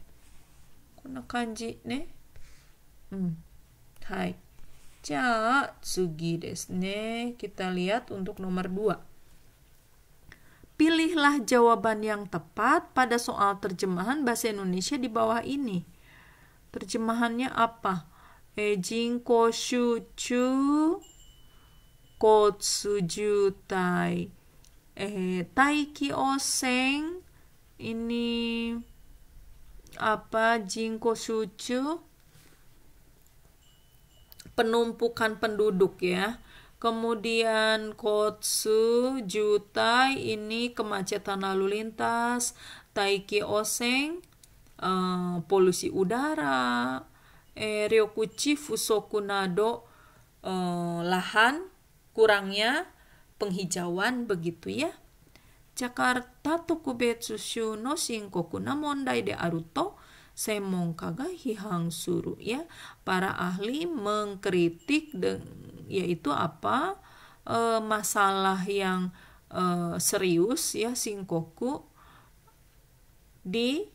こんな感じね。うん。はい。じゃあ、次ですね。Kita lihat untuk nomor 2. Pilihlah jawaban yang tepat pada soal terjemahan bahasa Indonesia di bawah ini. Terjemahannya apa? ko shu chu ju tai. Eh, ki oseng ini apa jingko sucu penumpukan penduduk ya. Kemudian Kotsu juta ini kemacetan lalu lintas, Taiki Oseng uh, polusi udara, e, Ryokuchi Fusoku Nado uh, lahan kurangnya penghijauan begitu ya. Jakarta na de no aruto Semong kaga hihang suru ya para ahli mengkritik deng, yaitu apa e, masalah yang e, serius ya singkoku di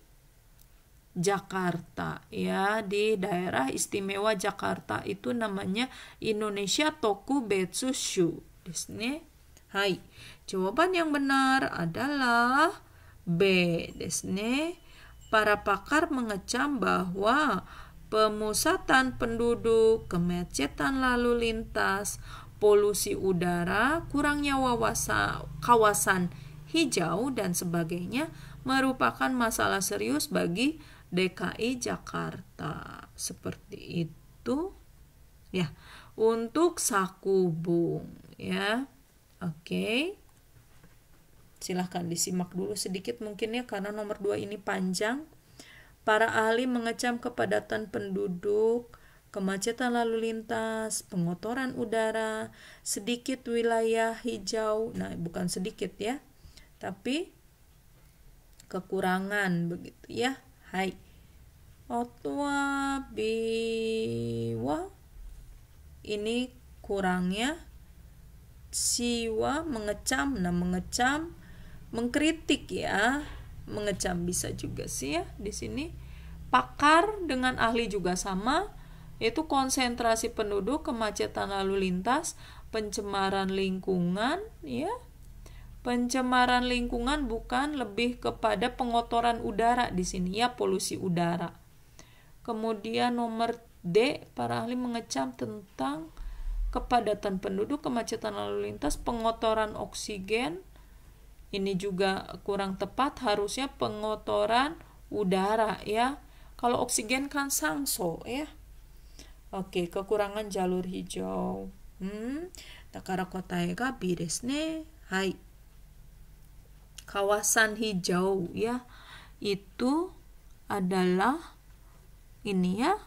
Jakarta ya di daerah istimewa Jakarta itu namanya Indonesia Toku Shu. Disini, Hai. Jawaban yang benar adalah B. Desne. Para pakar mengecam bahwa pemusatan penduduk, kemacetan lalu lintas, polusi udara, kurangnya wawasa, kawasan hijau dan sebagainya merupakan masalah serius bagi DKI Jakarta. Seperti itu. Ya, untuk saku bung ya. Oke. Okay. Silahkan disimak dulu sedikit mungkin ya karena nomor dua ini panjang. Para ahli mengecam kepadatan penduduk, kemacetan lalu lintas, pengotoran udara, sedikit wilayah hijau. Nah, bukan sedikit ya, tapi kekurangan begitu ya. Hai. Otwa biwa ini kurangnya siwa mengecam. Nah, mengecam mengkritik ya, mengecam bisa juga sih ya di sini. Pakar dengan ahli juga sama, yaitu konsentrasi penduduk, kemacetan lalu lintas, pencemaran lingkungan, ya. Pencemaran lingkungan bukan lebih kepada pengotoran udara di sini ya, polusi udara. Kemudian nomor D, para ahli mengecam tentang kepadatan penduduk, kemacetan lalu lintas, pengotoran oksigen, ini juga kurang tepat harusnya pengotoran udara ya kalau oksigen kan sangso ya oke kekurangan jalur hijau hmm takara kota ga ne hai kawasan hijau ya itu adalah ini ya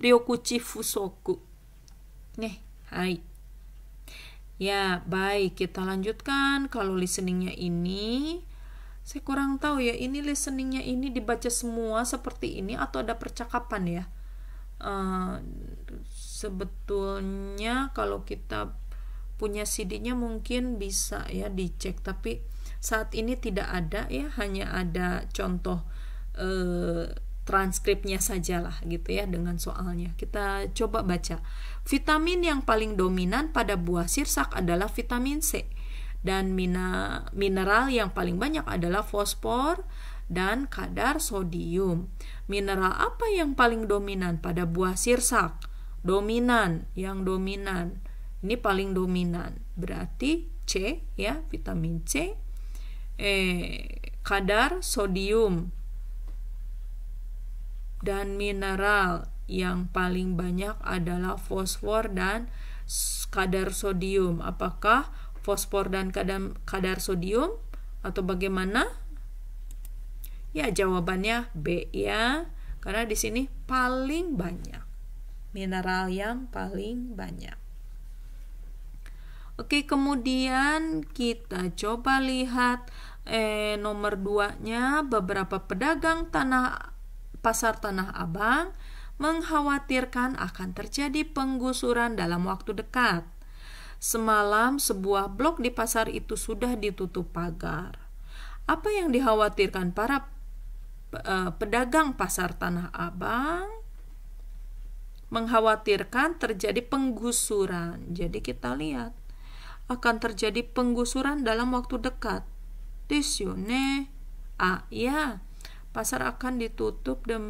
Ryokuchi Fusoku nih hai Ya, baik, kita lanjutkan. Kalau listeningnya ini, saya kurang tahu ya, ini listeningnya ini dibaca semua seperti ini atau ada percakapan ya? Uh, sebetulnya kalau kita punya CD-nya mungkin bisa ya dicek, tapi saat ini tidak ada ya, hanya ada contoh uh, transkripnya sajalah gitu ya dengan soalnya. Kita coba baca. Vitamin yang paling dominan pada buah sirsak adalah vitamin C dan mina, mineral yang paling banyak adalah fosfor dan kadar sodium. Mineral apa yang paling dominan pada buah sirsak? Dominan, yang dominan. Ini paling dominan. Berarti C ya, vitamin C. Eh, kadar sodium dan mineral yang paling banyak adalah fosfor dan kadar sodium. Apakah fosfor dan kadar, kadar sodium atau bagaimana? Ya, jawabannya B ya. Karena di sini paling banyak mineral yang paling banyak. Oke, kemudian kita coba lihat eh, nomor 2-nya beberapa pedagang tanah pasar Tanah Abang mengkhawatirkan akan terjadi penggusuran dalam waktu dekat. Semalam sebuah blok di pasar itu sudah ditutup pagar. Apa yang dikhawatirkan para e, pedagang pasar Tanah Abang? Mengkhawatirkan terjadi penggusuran. Jadi kita lihat akan terjadi penggusuran dalam waktu dekat. Desyone. Ah, ya. Pasar akan ditutup dem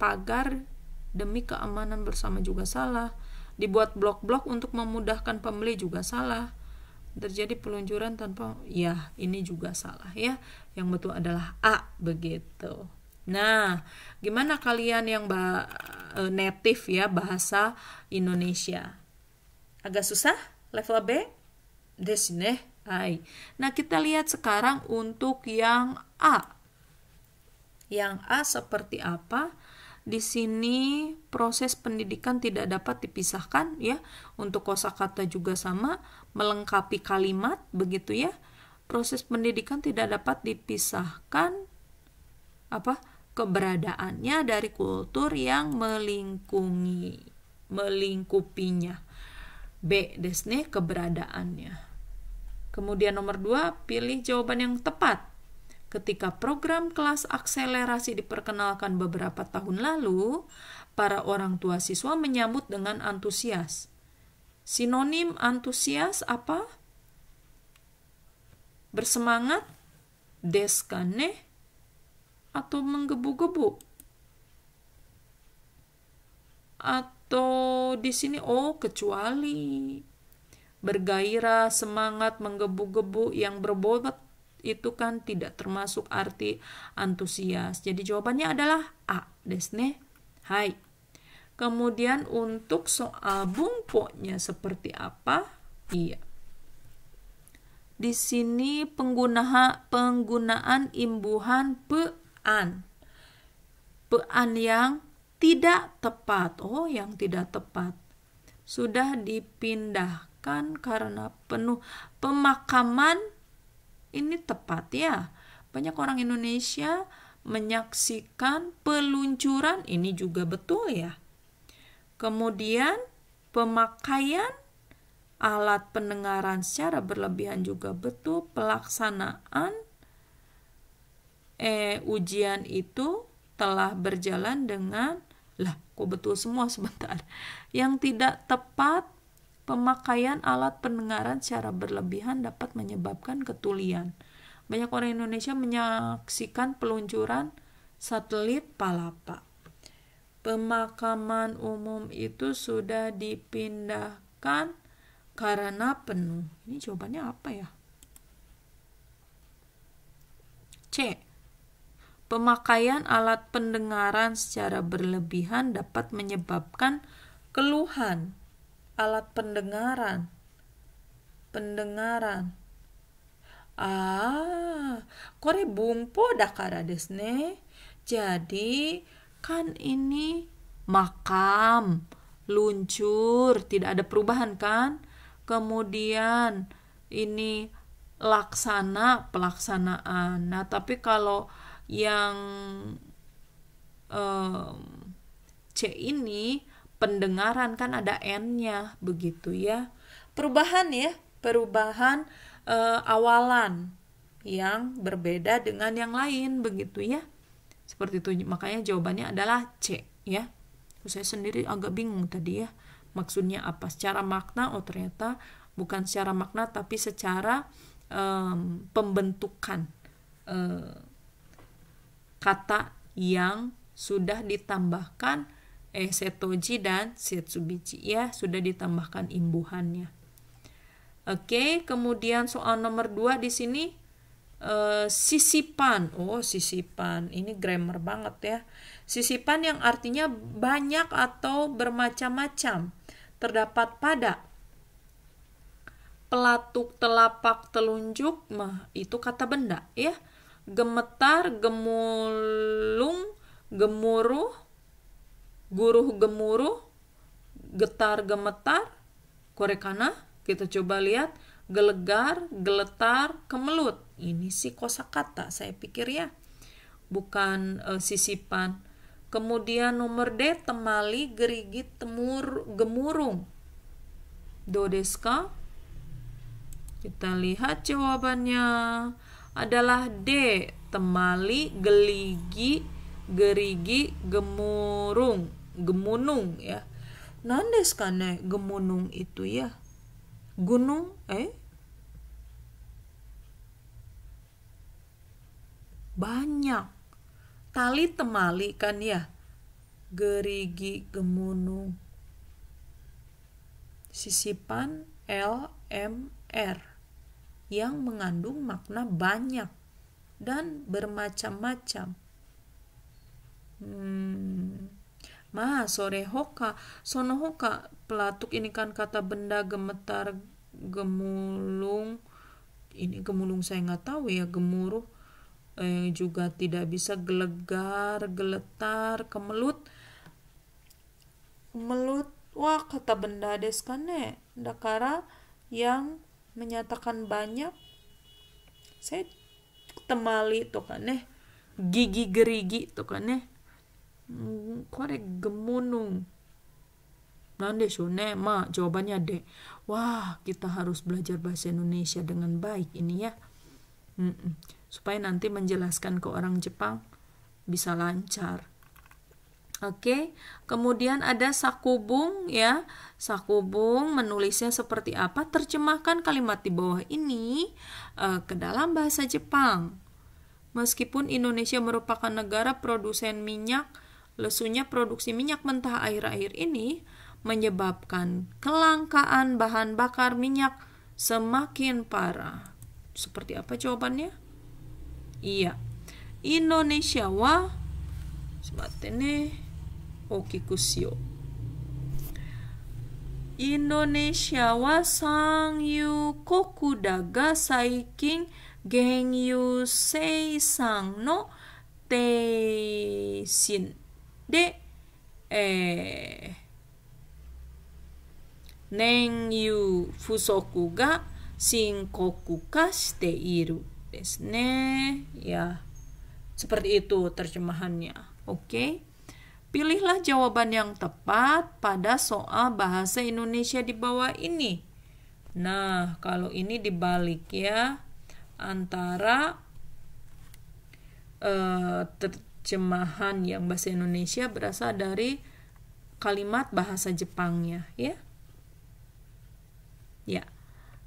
pagar demi keamanan bersama juga salah. Dibuat blok-blok untuk memudahkan pembeli juga salah. Terjadi peluncuran tanpa ya, ini juga salah ya. Yang betul adalah A begitu. Nah, gimana kalian yang bah e, native ya bahasa Indonesia? Agak susah level B? Desu Hai. Nah, kita lihat sekarang untuk yang A. Yang A seperti apa? Di sini proses pendidikan tidak dapat dipisahkan ya. Untuk kosakata juga sama, melengkapi kalimat begitu ya. Proses pendidikan tidak dapat dipisahkan apa? keberadaannya dari kultur yang melingkungi melingkupinya. B desne keberadaannya. Kemudian nomor dua pilih jawaban yang tepat. Ketika program kelas akselerasi diperkenalkan beberapa tahun lalu, para orang tua siswa menyambut dengan antusias. Sinonim antusias apa? Bersemangat, deskane, atau menggebu-gebu. Atau di sini oh kecuali bergairah, semangat, menggebu-gebu yang berbobot itu kan tidak termasuk arti antusias. Jadi jawabannya adalah A desne. Hai. Kemudian untuk soal bungpoknya seperti apa? Iya. Di sini pengguna penggunaan imbuhan pean. Pean yang tidak tepat. Oh, yang tidak tepat. Sudah dipindahkan karena penuh pemakaman ini tepat ya. Banyak orang Indonesia menyaksikan peluncuran ini juga betul ya. Kemudian pemakaian alat pendengaran secara berlebihan juga betul pelaksanaan eh ujian itu telah berjalan dengan lah kok betul semua sebentar yang tidak tepat Pemakaian alat pendengaran secara berlebihan dapat menyebabkan ketulian. Banyak orang Indonesia menyaksikan peluncuran satelit Palapa. Pemakaman umum itu sudah dipindahkan karena penuh. Ini jawabannya apa ya? C. Pemakaian alat pendengaran secara berlebihan dapat menyebabkan keluhan alat pendengaran. Pendengaran. Ah, kore bumpo dakara desne. Jadi, kan ini makam, luncur, tidak ada perubahan kan? Kemudian ini laksana, pelaksanaan. Nah, tapi kalau yang um, C ini pendengaran kan ada n-nya begitu ya perubahan ya perubahan e, awalan yang berbeda dengan yang lain begitu ya seperti itu makanya jawabannya adalah c ya saya sendiri agak bingung tadi ya maksudnya apa secara makna oh ternyata bukan secara makna tapi secara um, pembentukan um, kata yang sudah ditambahkan eh Setoji dan Setsubichi ya sudah ditambahkan imbuhannya. Oke, kemudian soal nomor 2 di sini Uh, sisipan. Oh, sisipan. Ini grammar banget ya. Sisipan yang artinya banyak atau bermacam-macam. Terdapat pada pelatuk telapak telunjuk mah itu kata benda ya gemetar gemulung gemuruh guruh gemuruh, getar gemetar, korekana, kita coba lihat, gelegar, geletar, kemelut. Ini sih kosakata saya pikir ya. Bukan e, sisipan. Kemudian nomor D temali, gerigi temur, gemurung. Dodeska. Kita lihat jawabannya adalah D, temali, geligi, gerigi, gemurung gemunung ya nandes kane gemunung itu ya gunung eh banyak tali temali kan ya gerigi gemunung sisipan l m r yang mengandung makna banyak dan bermacam-macam. Hmm. Ma, sore hoka, hoka. sono Pelatuk ini kan kata benda gemetar gemulung ini gemulung saya nggak tahu ya gemuruh eh, juga tidak bisa gelegar geletar kemelut kemelut wah kata benda deskane eh, dakara yang menyatakan banyak saya temali tuh kan eh. gigi gerigi tuh kan eh. これ、ゲモノン。なんでしょうね。Ma, jawabannya deh, Wah, kita harus belajar bahasa Indonesia dengan baik ini ya. Supaya nanti menjelaskan ke orang Jepang bisa lancar. Oke, kemudian ada sakubung ya. Sakubung menulisnya seperti apa? Terjemahkan kalimat di bawah ini uh, ke dalam bahasa Jepang. Meskipun Indonesia merupakan negara produsen minyak, Lesunya produksi minyak mentah air air ini menyebabkan kelangkaan bahan bakar minyak semakin parah. Seperti apa jawabannya? Iya. Indonesia wa sebatene okikusyo. Indonesia wa sangyu koku daga saiking gengyu seisang no teisin. で、えー、年有不足が深刻化しているですね。Ya, eh, seperti itu terjemahannya. Oke. Pilihlah jawaban yang tepat pada soal bahasa Indonesia di bawah ini. Nah, kalau ini dibalik ya antara uh, ter terjemahan yang bahasa Indonesia berasal dari kalimat bahasa Jepangnya ya ya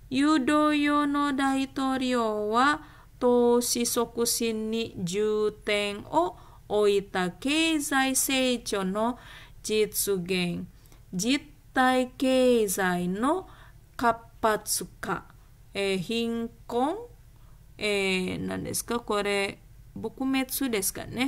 Yudoyono Daitorio wa toshisoku shin ni juten o oita keizai seicho no jitsugen jittai keizai no kappatsu e e, ka ne?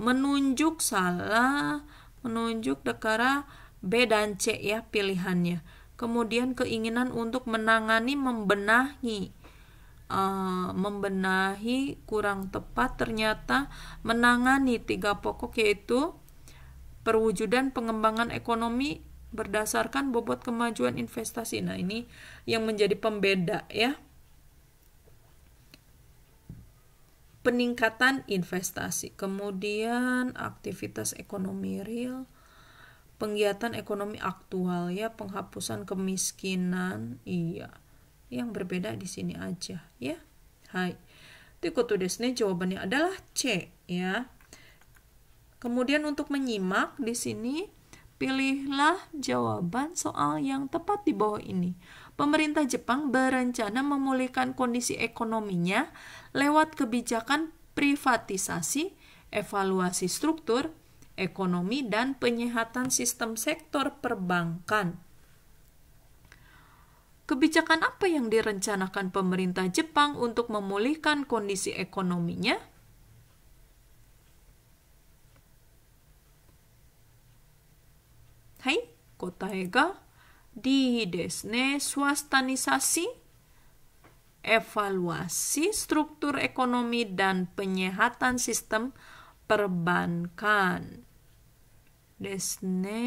menunjuk salah, menunjuk dekara B dan C ya pilihannya. Kemudian keinginan untuk menangani membenahi uh, membenahi kurang tepat ternyata menangani tiga pokok yaitu perwujudan pengembangan ekonomi berdasarkan bobot kemajuan investasi. Nah, ini yang menjadi pembeda ya. peningkatan investasi, kemudian aktivitas ekonomi real, penggiatan ekonomi aktual ya, penghapusan kemiskinan, iya. Yang berbeda di sini aja ya. Hai. Tikutu desne jawabannya adalah C ya. Kemudian untuk menyimak di sini Pilihlah jawaban soal yang tepat di bawah ini. Pemerintah Jepang berencana memulihkan kondisi ekonominya lewat kebijakan privatisasi, evaluasi struktur, ekonomi, dan penyehatan sistem sektor perbankan. Kebijakan apa yang direncanakan pemerintah Jepang untuk memulihkan kondisi ekonominya? di desne swastanisasi evaluasi struktur ekonomi dan penyehatan sistem perbankan. Desne.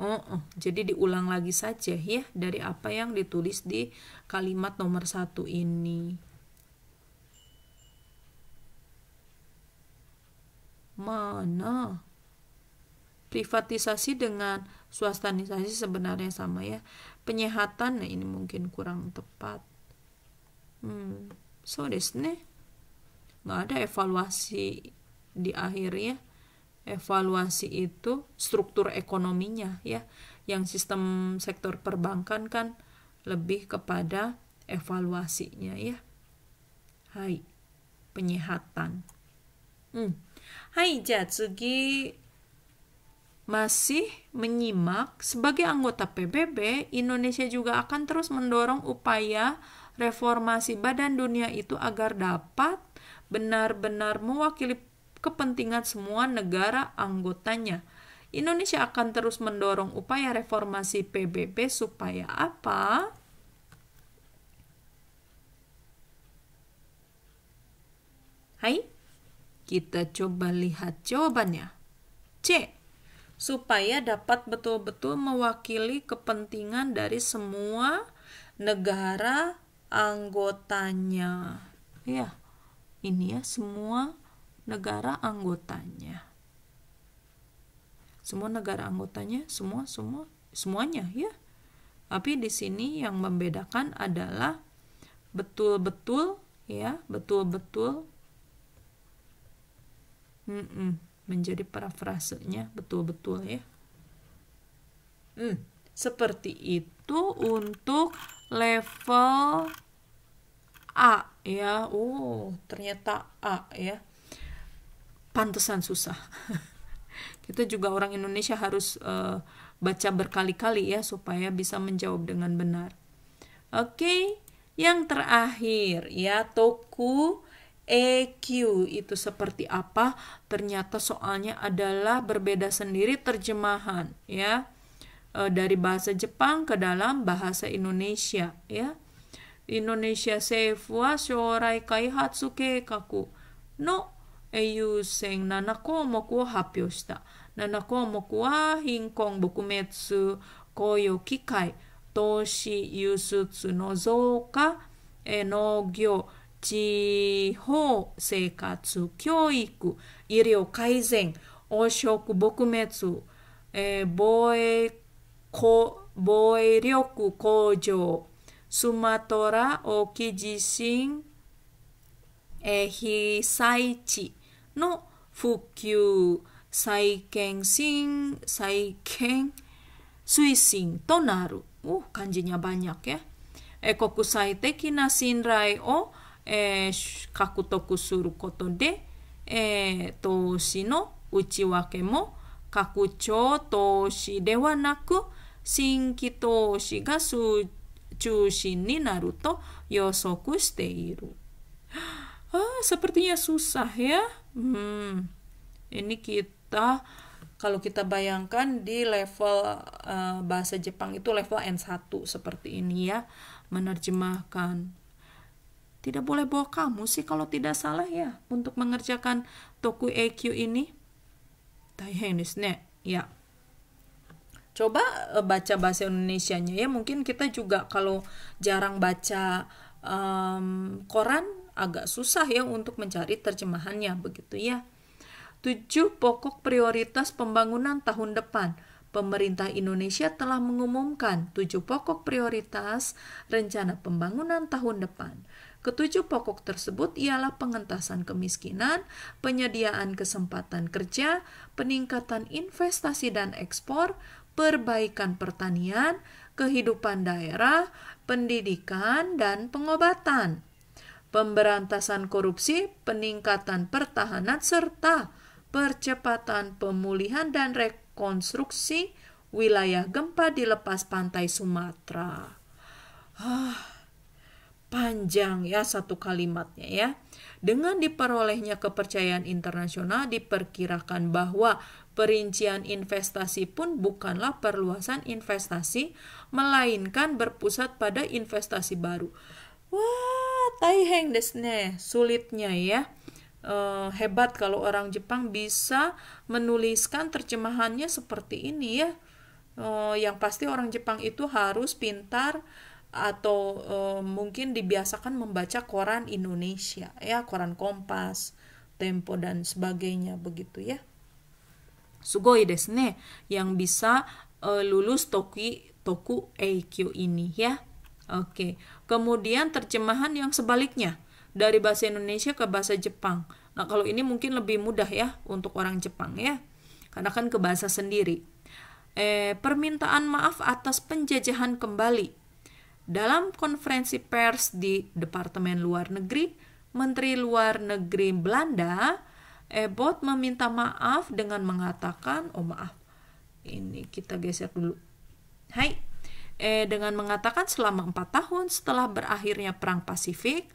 Oh, oh, jadi diulang lagi saja ya dari apa yang ditulis di kalimat nomor satu ini. Mana? privatisasi dengan swastanisasi sebenarnya sama ya penyehatan nah ini mungkin kurang tepat hmm so desne nggak ada evaluasi di akhirnya evaluasi itu struktur ekonominya ya yang sistem sektor perbankan kan lebih kepada evaluasinya ya hai penyehatan hmm hai Jatsugi masih menyimak, sebagai anggota PBB, Indonesia juga akan terus mendorong upaya reformasi Badan Dunia itu agar dapat benar-benar mewakili kepentingan semua negara anggotanya. Indonesia akan terus mendorong upaya reformasi PBB supaya apa? Hai, kita coba lihat jawabannya. C supaya dapat betul-betul mewakili kepentingan dari semua negara anggotanya. Ya, ini ya semua negara anggotanya. Semua negara anggotanya, semua semua semuanya ya. Tapi di sini yang membedakan adalah betul-betul ya, betul-betul. Mm -mm menjadi parafrasenya betul-betul ya. Hmm, seperti itu untuk level A ya. Oh, ternyata A ya. Pantesan susah. Kita juga orang Indonesia harus uh, baca berkali-kali ya supaya bisa menjawab dengan benar. Oke, okay. yang terakhir ya toku EQ itu seperti apa? Ternyata soalnya adalah berbeda sendiri terjemahan ya. E, dari bahasa Jepang ke dalam bahasa Indonesia ya. Indonesia Seifua Shorai Kaihatsu Keikaku no Sen Nana Komoku Hapyou Shita Nana Komoku wa Hinkon Bokumetsu Koyo Kikai Toshi Yusutsu no Zouka Enogyo 地方生活教育医療改善汚職撲滅、えー、防衛防衛力向上スマトラ沖地震、えー、被災地の復旧再建新再建推進となる。お、漢字にはばん n け。え国際的な信頼をえー、獲得することで、えー、投資の内訳も拡張投資ではなく新規投資が中心になると予測している。Ah, sepertinya susah ya. Hmm, ini kita kalau kita bayangkan di level uh, bahasa Jepang itu level N1 seperti ini ya, menerjemahkan tidak boleh bawa kamu sih kalau tidak salah ya untuk mengerjakan toku EQ ini. Tayang nek ya. Coba eh, baca bahasa Indonesia nya ya. Mungkin kita juga kalau jarang baca um, koran agak susah ya untuk mencari terjemahannya begitu ya. Tujuh pokok prioritas pembangunan tahun depan. Pemerintah Indonesia telah mengumumkan tujuh pokok prioritas rencana pembangunan tahun depan. Ketujuh pokok tersebut ialah pengentasan kemiskinan, penyediaan kesempatan kerja, peningkatan investasi dan ekspor, perbaikan pertanian, kehidupan daerah, pendidikan, dan pengobatan. Pemberantasan korupsi, peningkatan pertahanan, serta percepatan pemulihan dan rekonstruksi wilayah gempa di lepas pantai Sumatera. Ah panjang ya satu kalimatnya ya. Dengan diperolehnya kepercayaan internasional diperkirakan bahwa perincian investasi pun bukanlah perluasan investasi melainkan berpusat pada investasi baru. Wah, taiheng desne, sulitnya ya. Uh, hebat kalau orang Jepang bisa menuliskan terjemahannya seperti ini ya. Uh, yang pasti orang Jepang itu harus pintar atau e, mungkin dibiasakan membaca koran Indonesia ya koran Kompas, Tempo dan sebagainya begitu ya. Sugoi desu yang bisa e, lulus toki toku EQ ini ya. Oke. Kemudian terjemahan yang sebaliknya dari bahasa Indonesia ke bahasa Jepang. Nah, kalau ini mungkin lebih mudah ya untuk orang Jepang ya. Karena kan ke bahasa sendiri. Eh, permintaan maaf atas penjajahan kembali dalam konferensi pers di Departemen Luar Negeri, Menteri Luar Negeri Belanda, Ebot meminta maaf dengan mengatakan, "Oh maaf, ini kita geser dulu." Hai, eh, dengan mengatakan selama empat tahun setelah berakhirnya Perang Pasifik,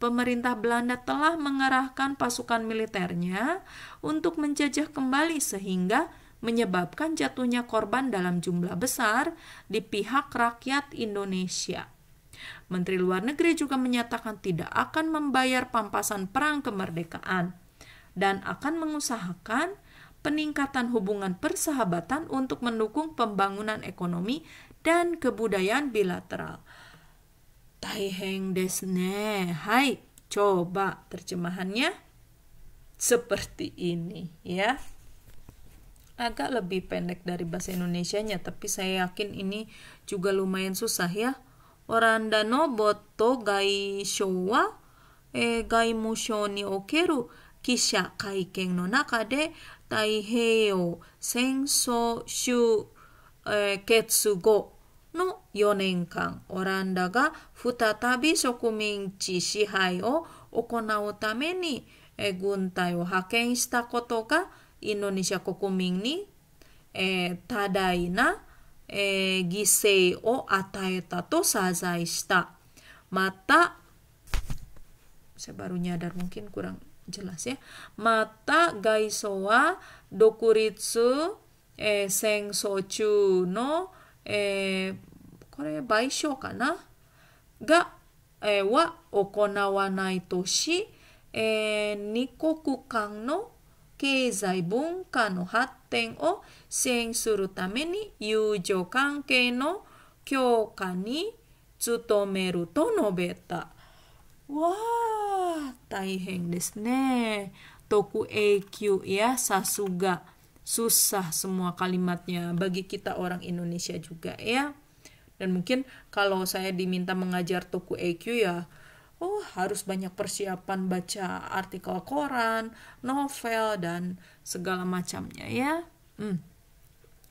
pemerintah Belanda telah mengarahkan pasukan militernya untuk menjajah kembali sehingga menyebabkan jatuhnya korban dalam jumlah besar di pihak rakyat Indonesia. Menteri Luar Negeri juga menyatakan tidak akan membayar pampasan perang kemerdekaan dan akan mengusahakan peningkatan hubungan persahabatan untuk mendukung pembangunan ekonomi dan kebudayaan bilateral. Taiheng desne. Hai, coba terjemahannya seperti ini ya agak lebih pendek dari bahasa Indonesianya, tapi saya yakin ini juga lumayan susah ya. Oranda no boto gai showa e gai musho ni okeru kisha kaiken no naka de taiheyo senso shu e, ketsu go の4年間オランダが再び植民地支配を行うために軍隊を派遣したことが Indonesia kokuming ni e, eh, tadai na e, eh, gisei o ataeta to sazai shita. Mata, saya baru nyadar mungkin kurang jelas ya. Mata gaisoa dokuritsu e, eh, seng sochu no e, kore baisho kana ga e, wa okonawanai toshi e, nikoku kang no 経済文化の発展を支援するために友情関係の強化に努めると述べた。わあ、大変ですね。Toku EQ ya, Sasuga. Susah semua kalimatnya bagi kita orang Indonesia juga ya. Dan mungkin kalau saya diminta mengajar Toku EQ ya, oh harus banyak persiapan baca artikel koran, novel dan segala macamnya ya. Hmm.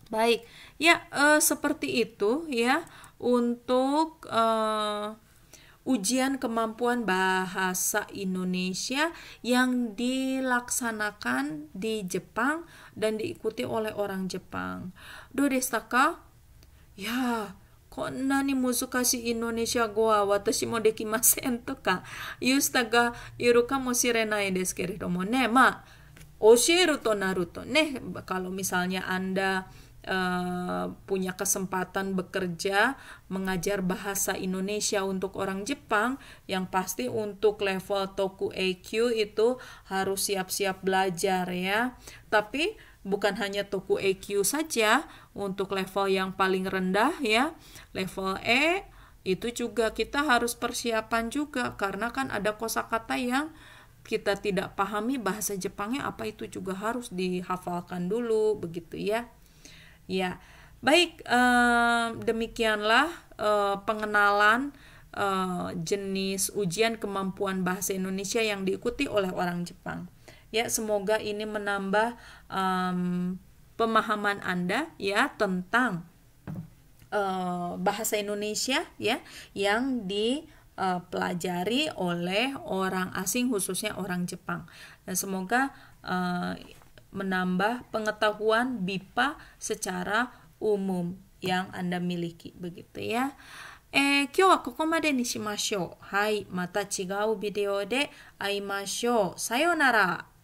Baik, ya e, seperti itu ya untuk e, ujian kemampuan bahasa Indonesia yang dilaksanakan di Jepang dan diikuti oleh orang Jepang. Duh, destaka? Ya, こんなに難しいインドネシア語は私もできませんとかいう人がいるかもしれないですけれどもねまあ教えるとなるとね kalau misalnya anda Uh, punya kesempatan bekerja mengajar bahasa Indonesia untuk orang Jepang yang pasti untuk level Toku EQ itu harus siap-siap belajar ya. Tapi bukan hanya Toku EQ saja, untuk level yang paling rendah ya level E itu juga kita harus persiapan juga karena kan ada kosakata yang kita tidak pahami bahasa Jepangnya apa itu juga harus dihafalkan dulu begitu ya ya baik eh, demikianlah eh, pengenalan eh, jenis ujian kemampuan bahasa Indonesia yang diikuti oleh orang Jepang ya semoga ini menambah eh, pemahaman Anda ya tentang uh, bahasa Indonesia ya yang dipelajari eh, oleh orang asing khususnya orang Jepang. Dan semoga uh, menambah pengetahuan BIPA secara umum yang Anda miliki begitu ya. Eh, hai mata sayonara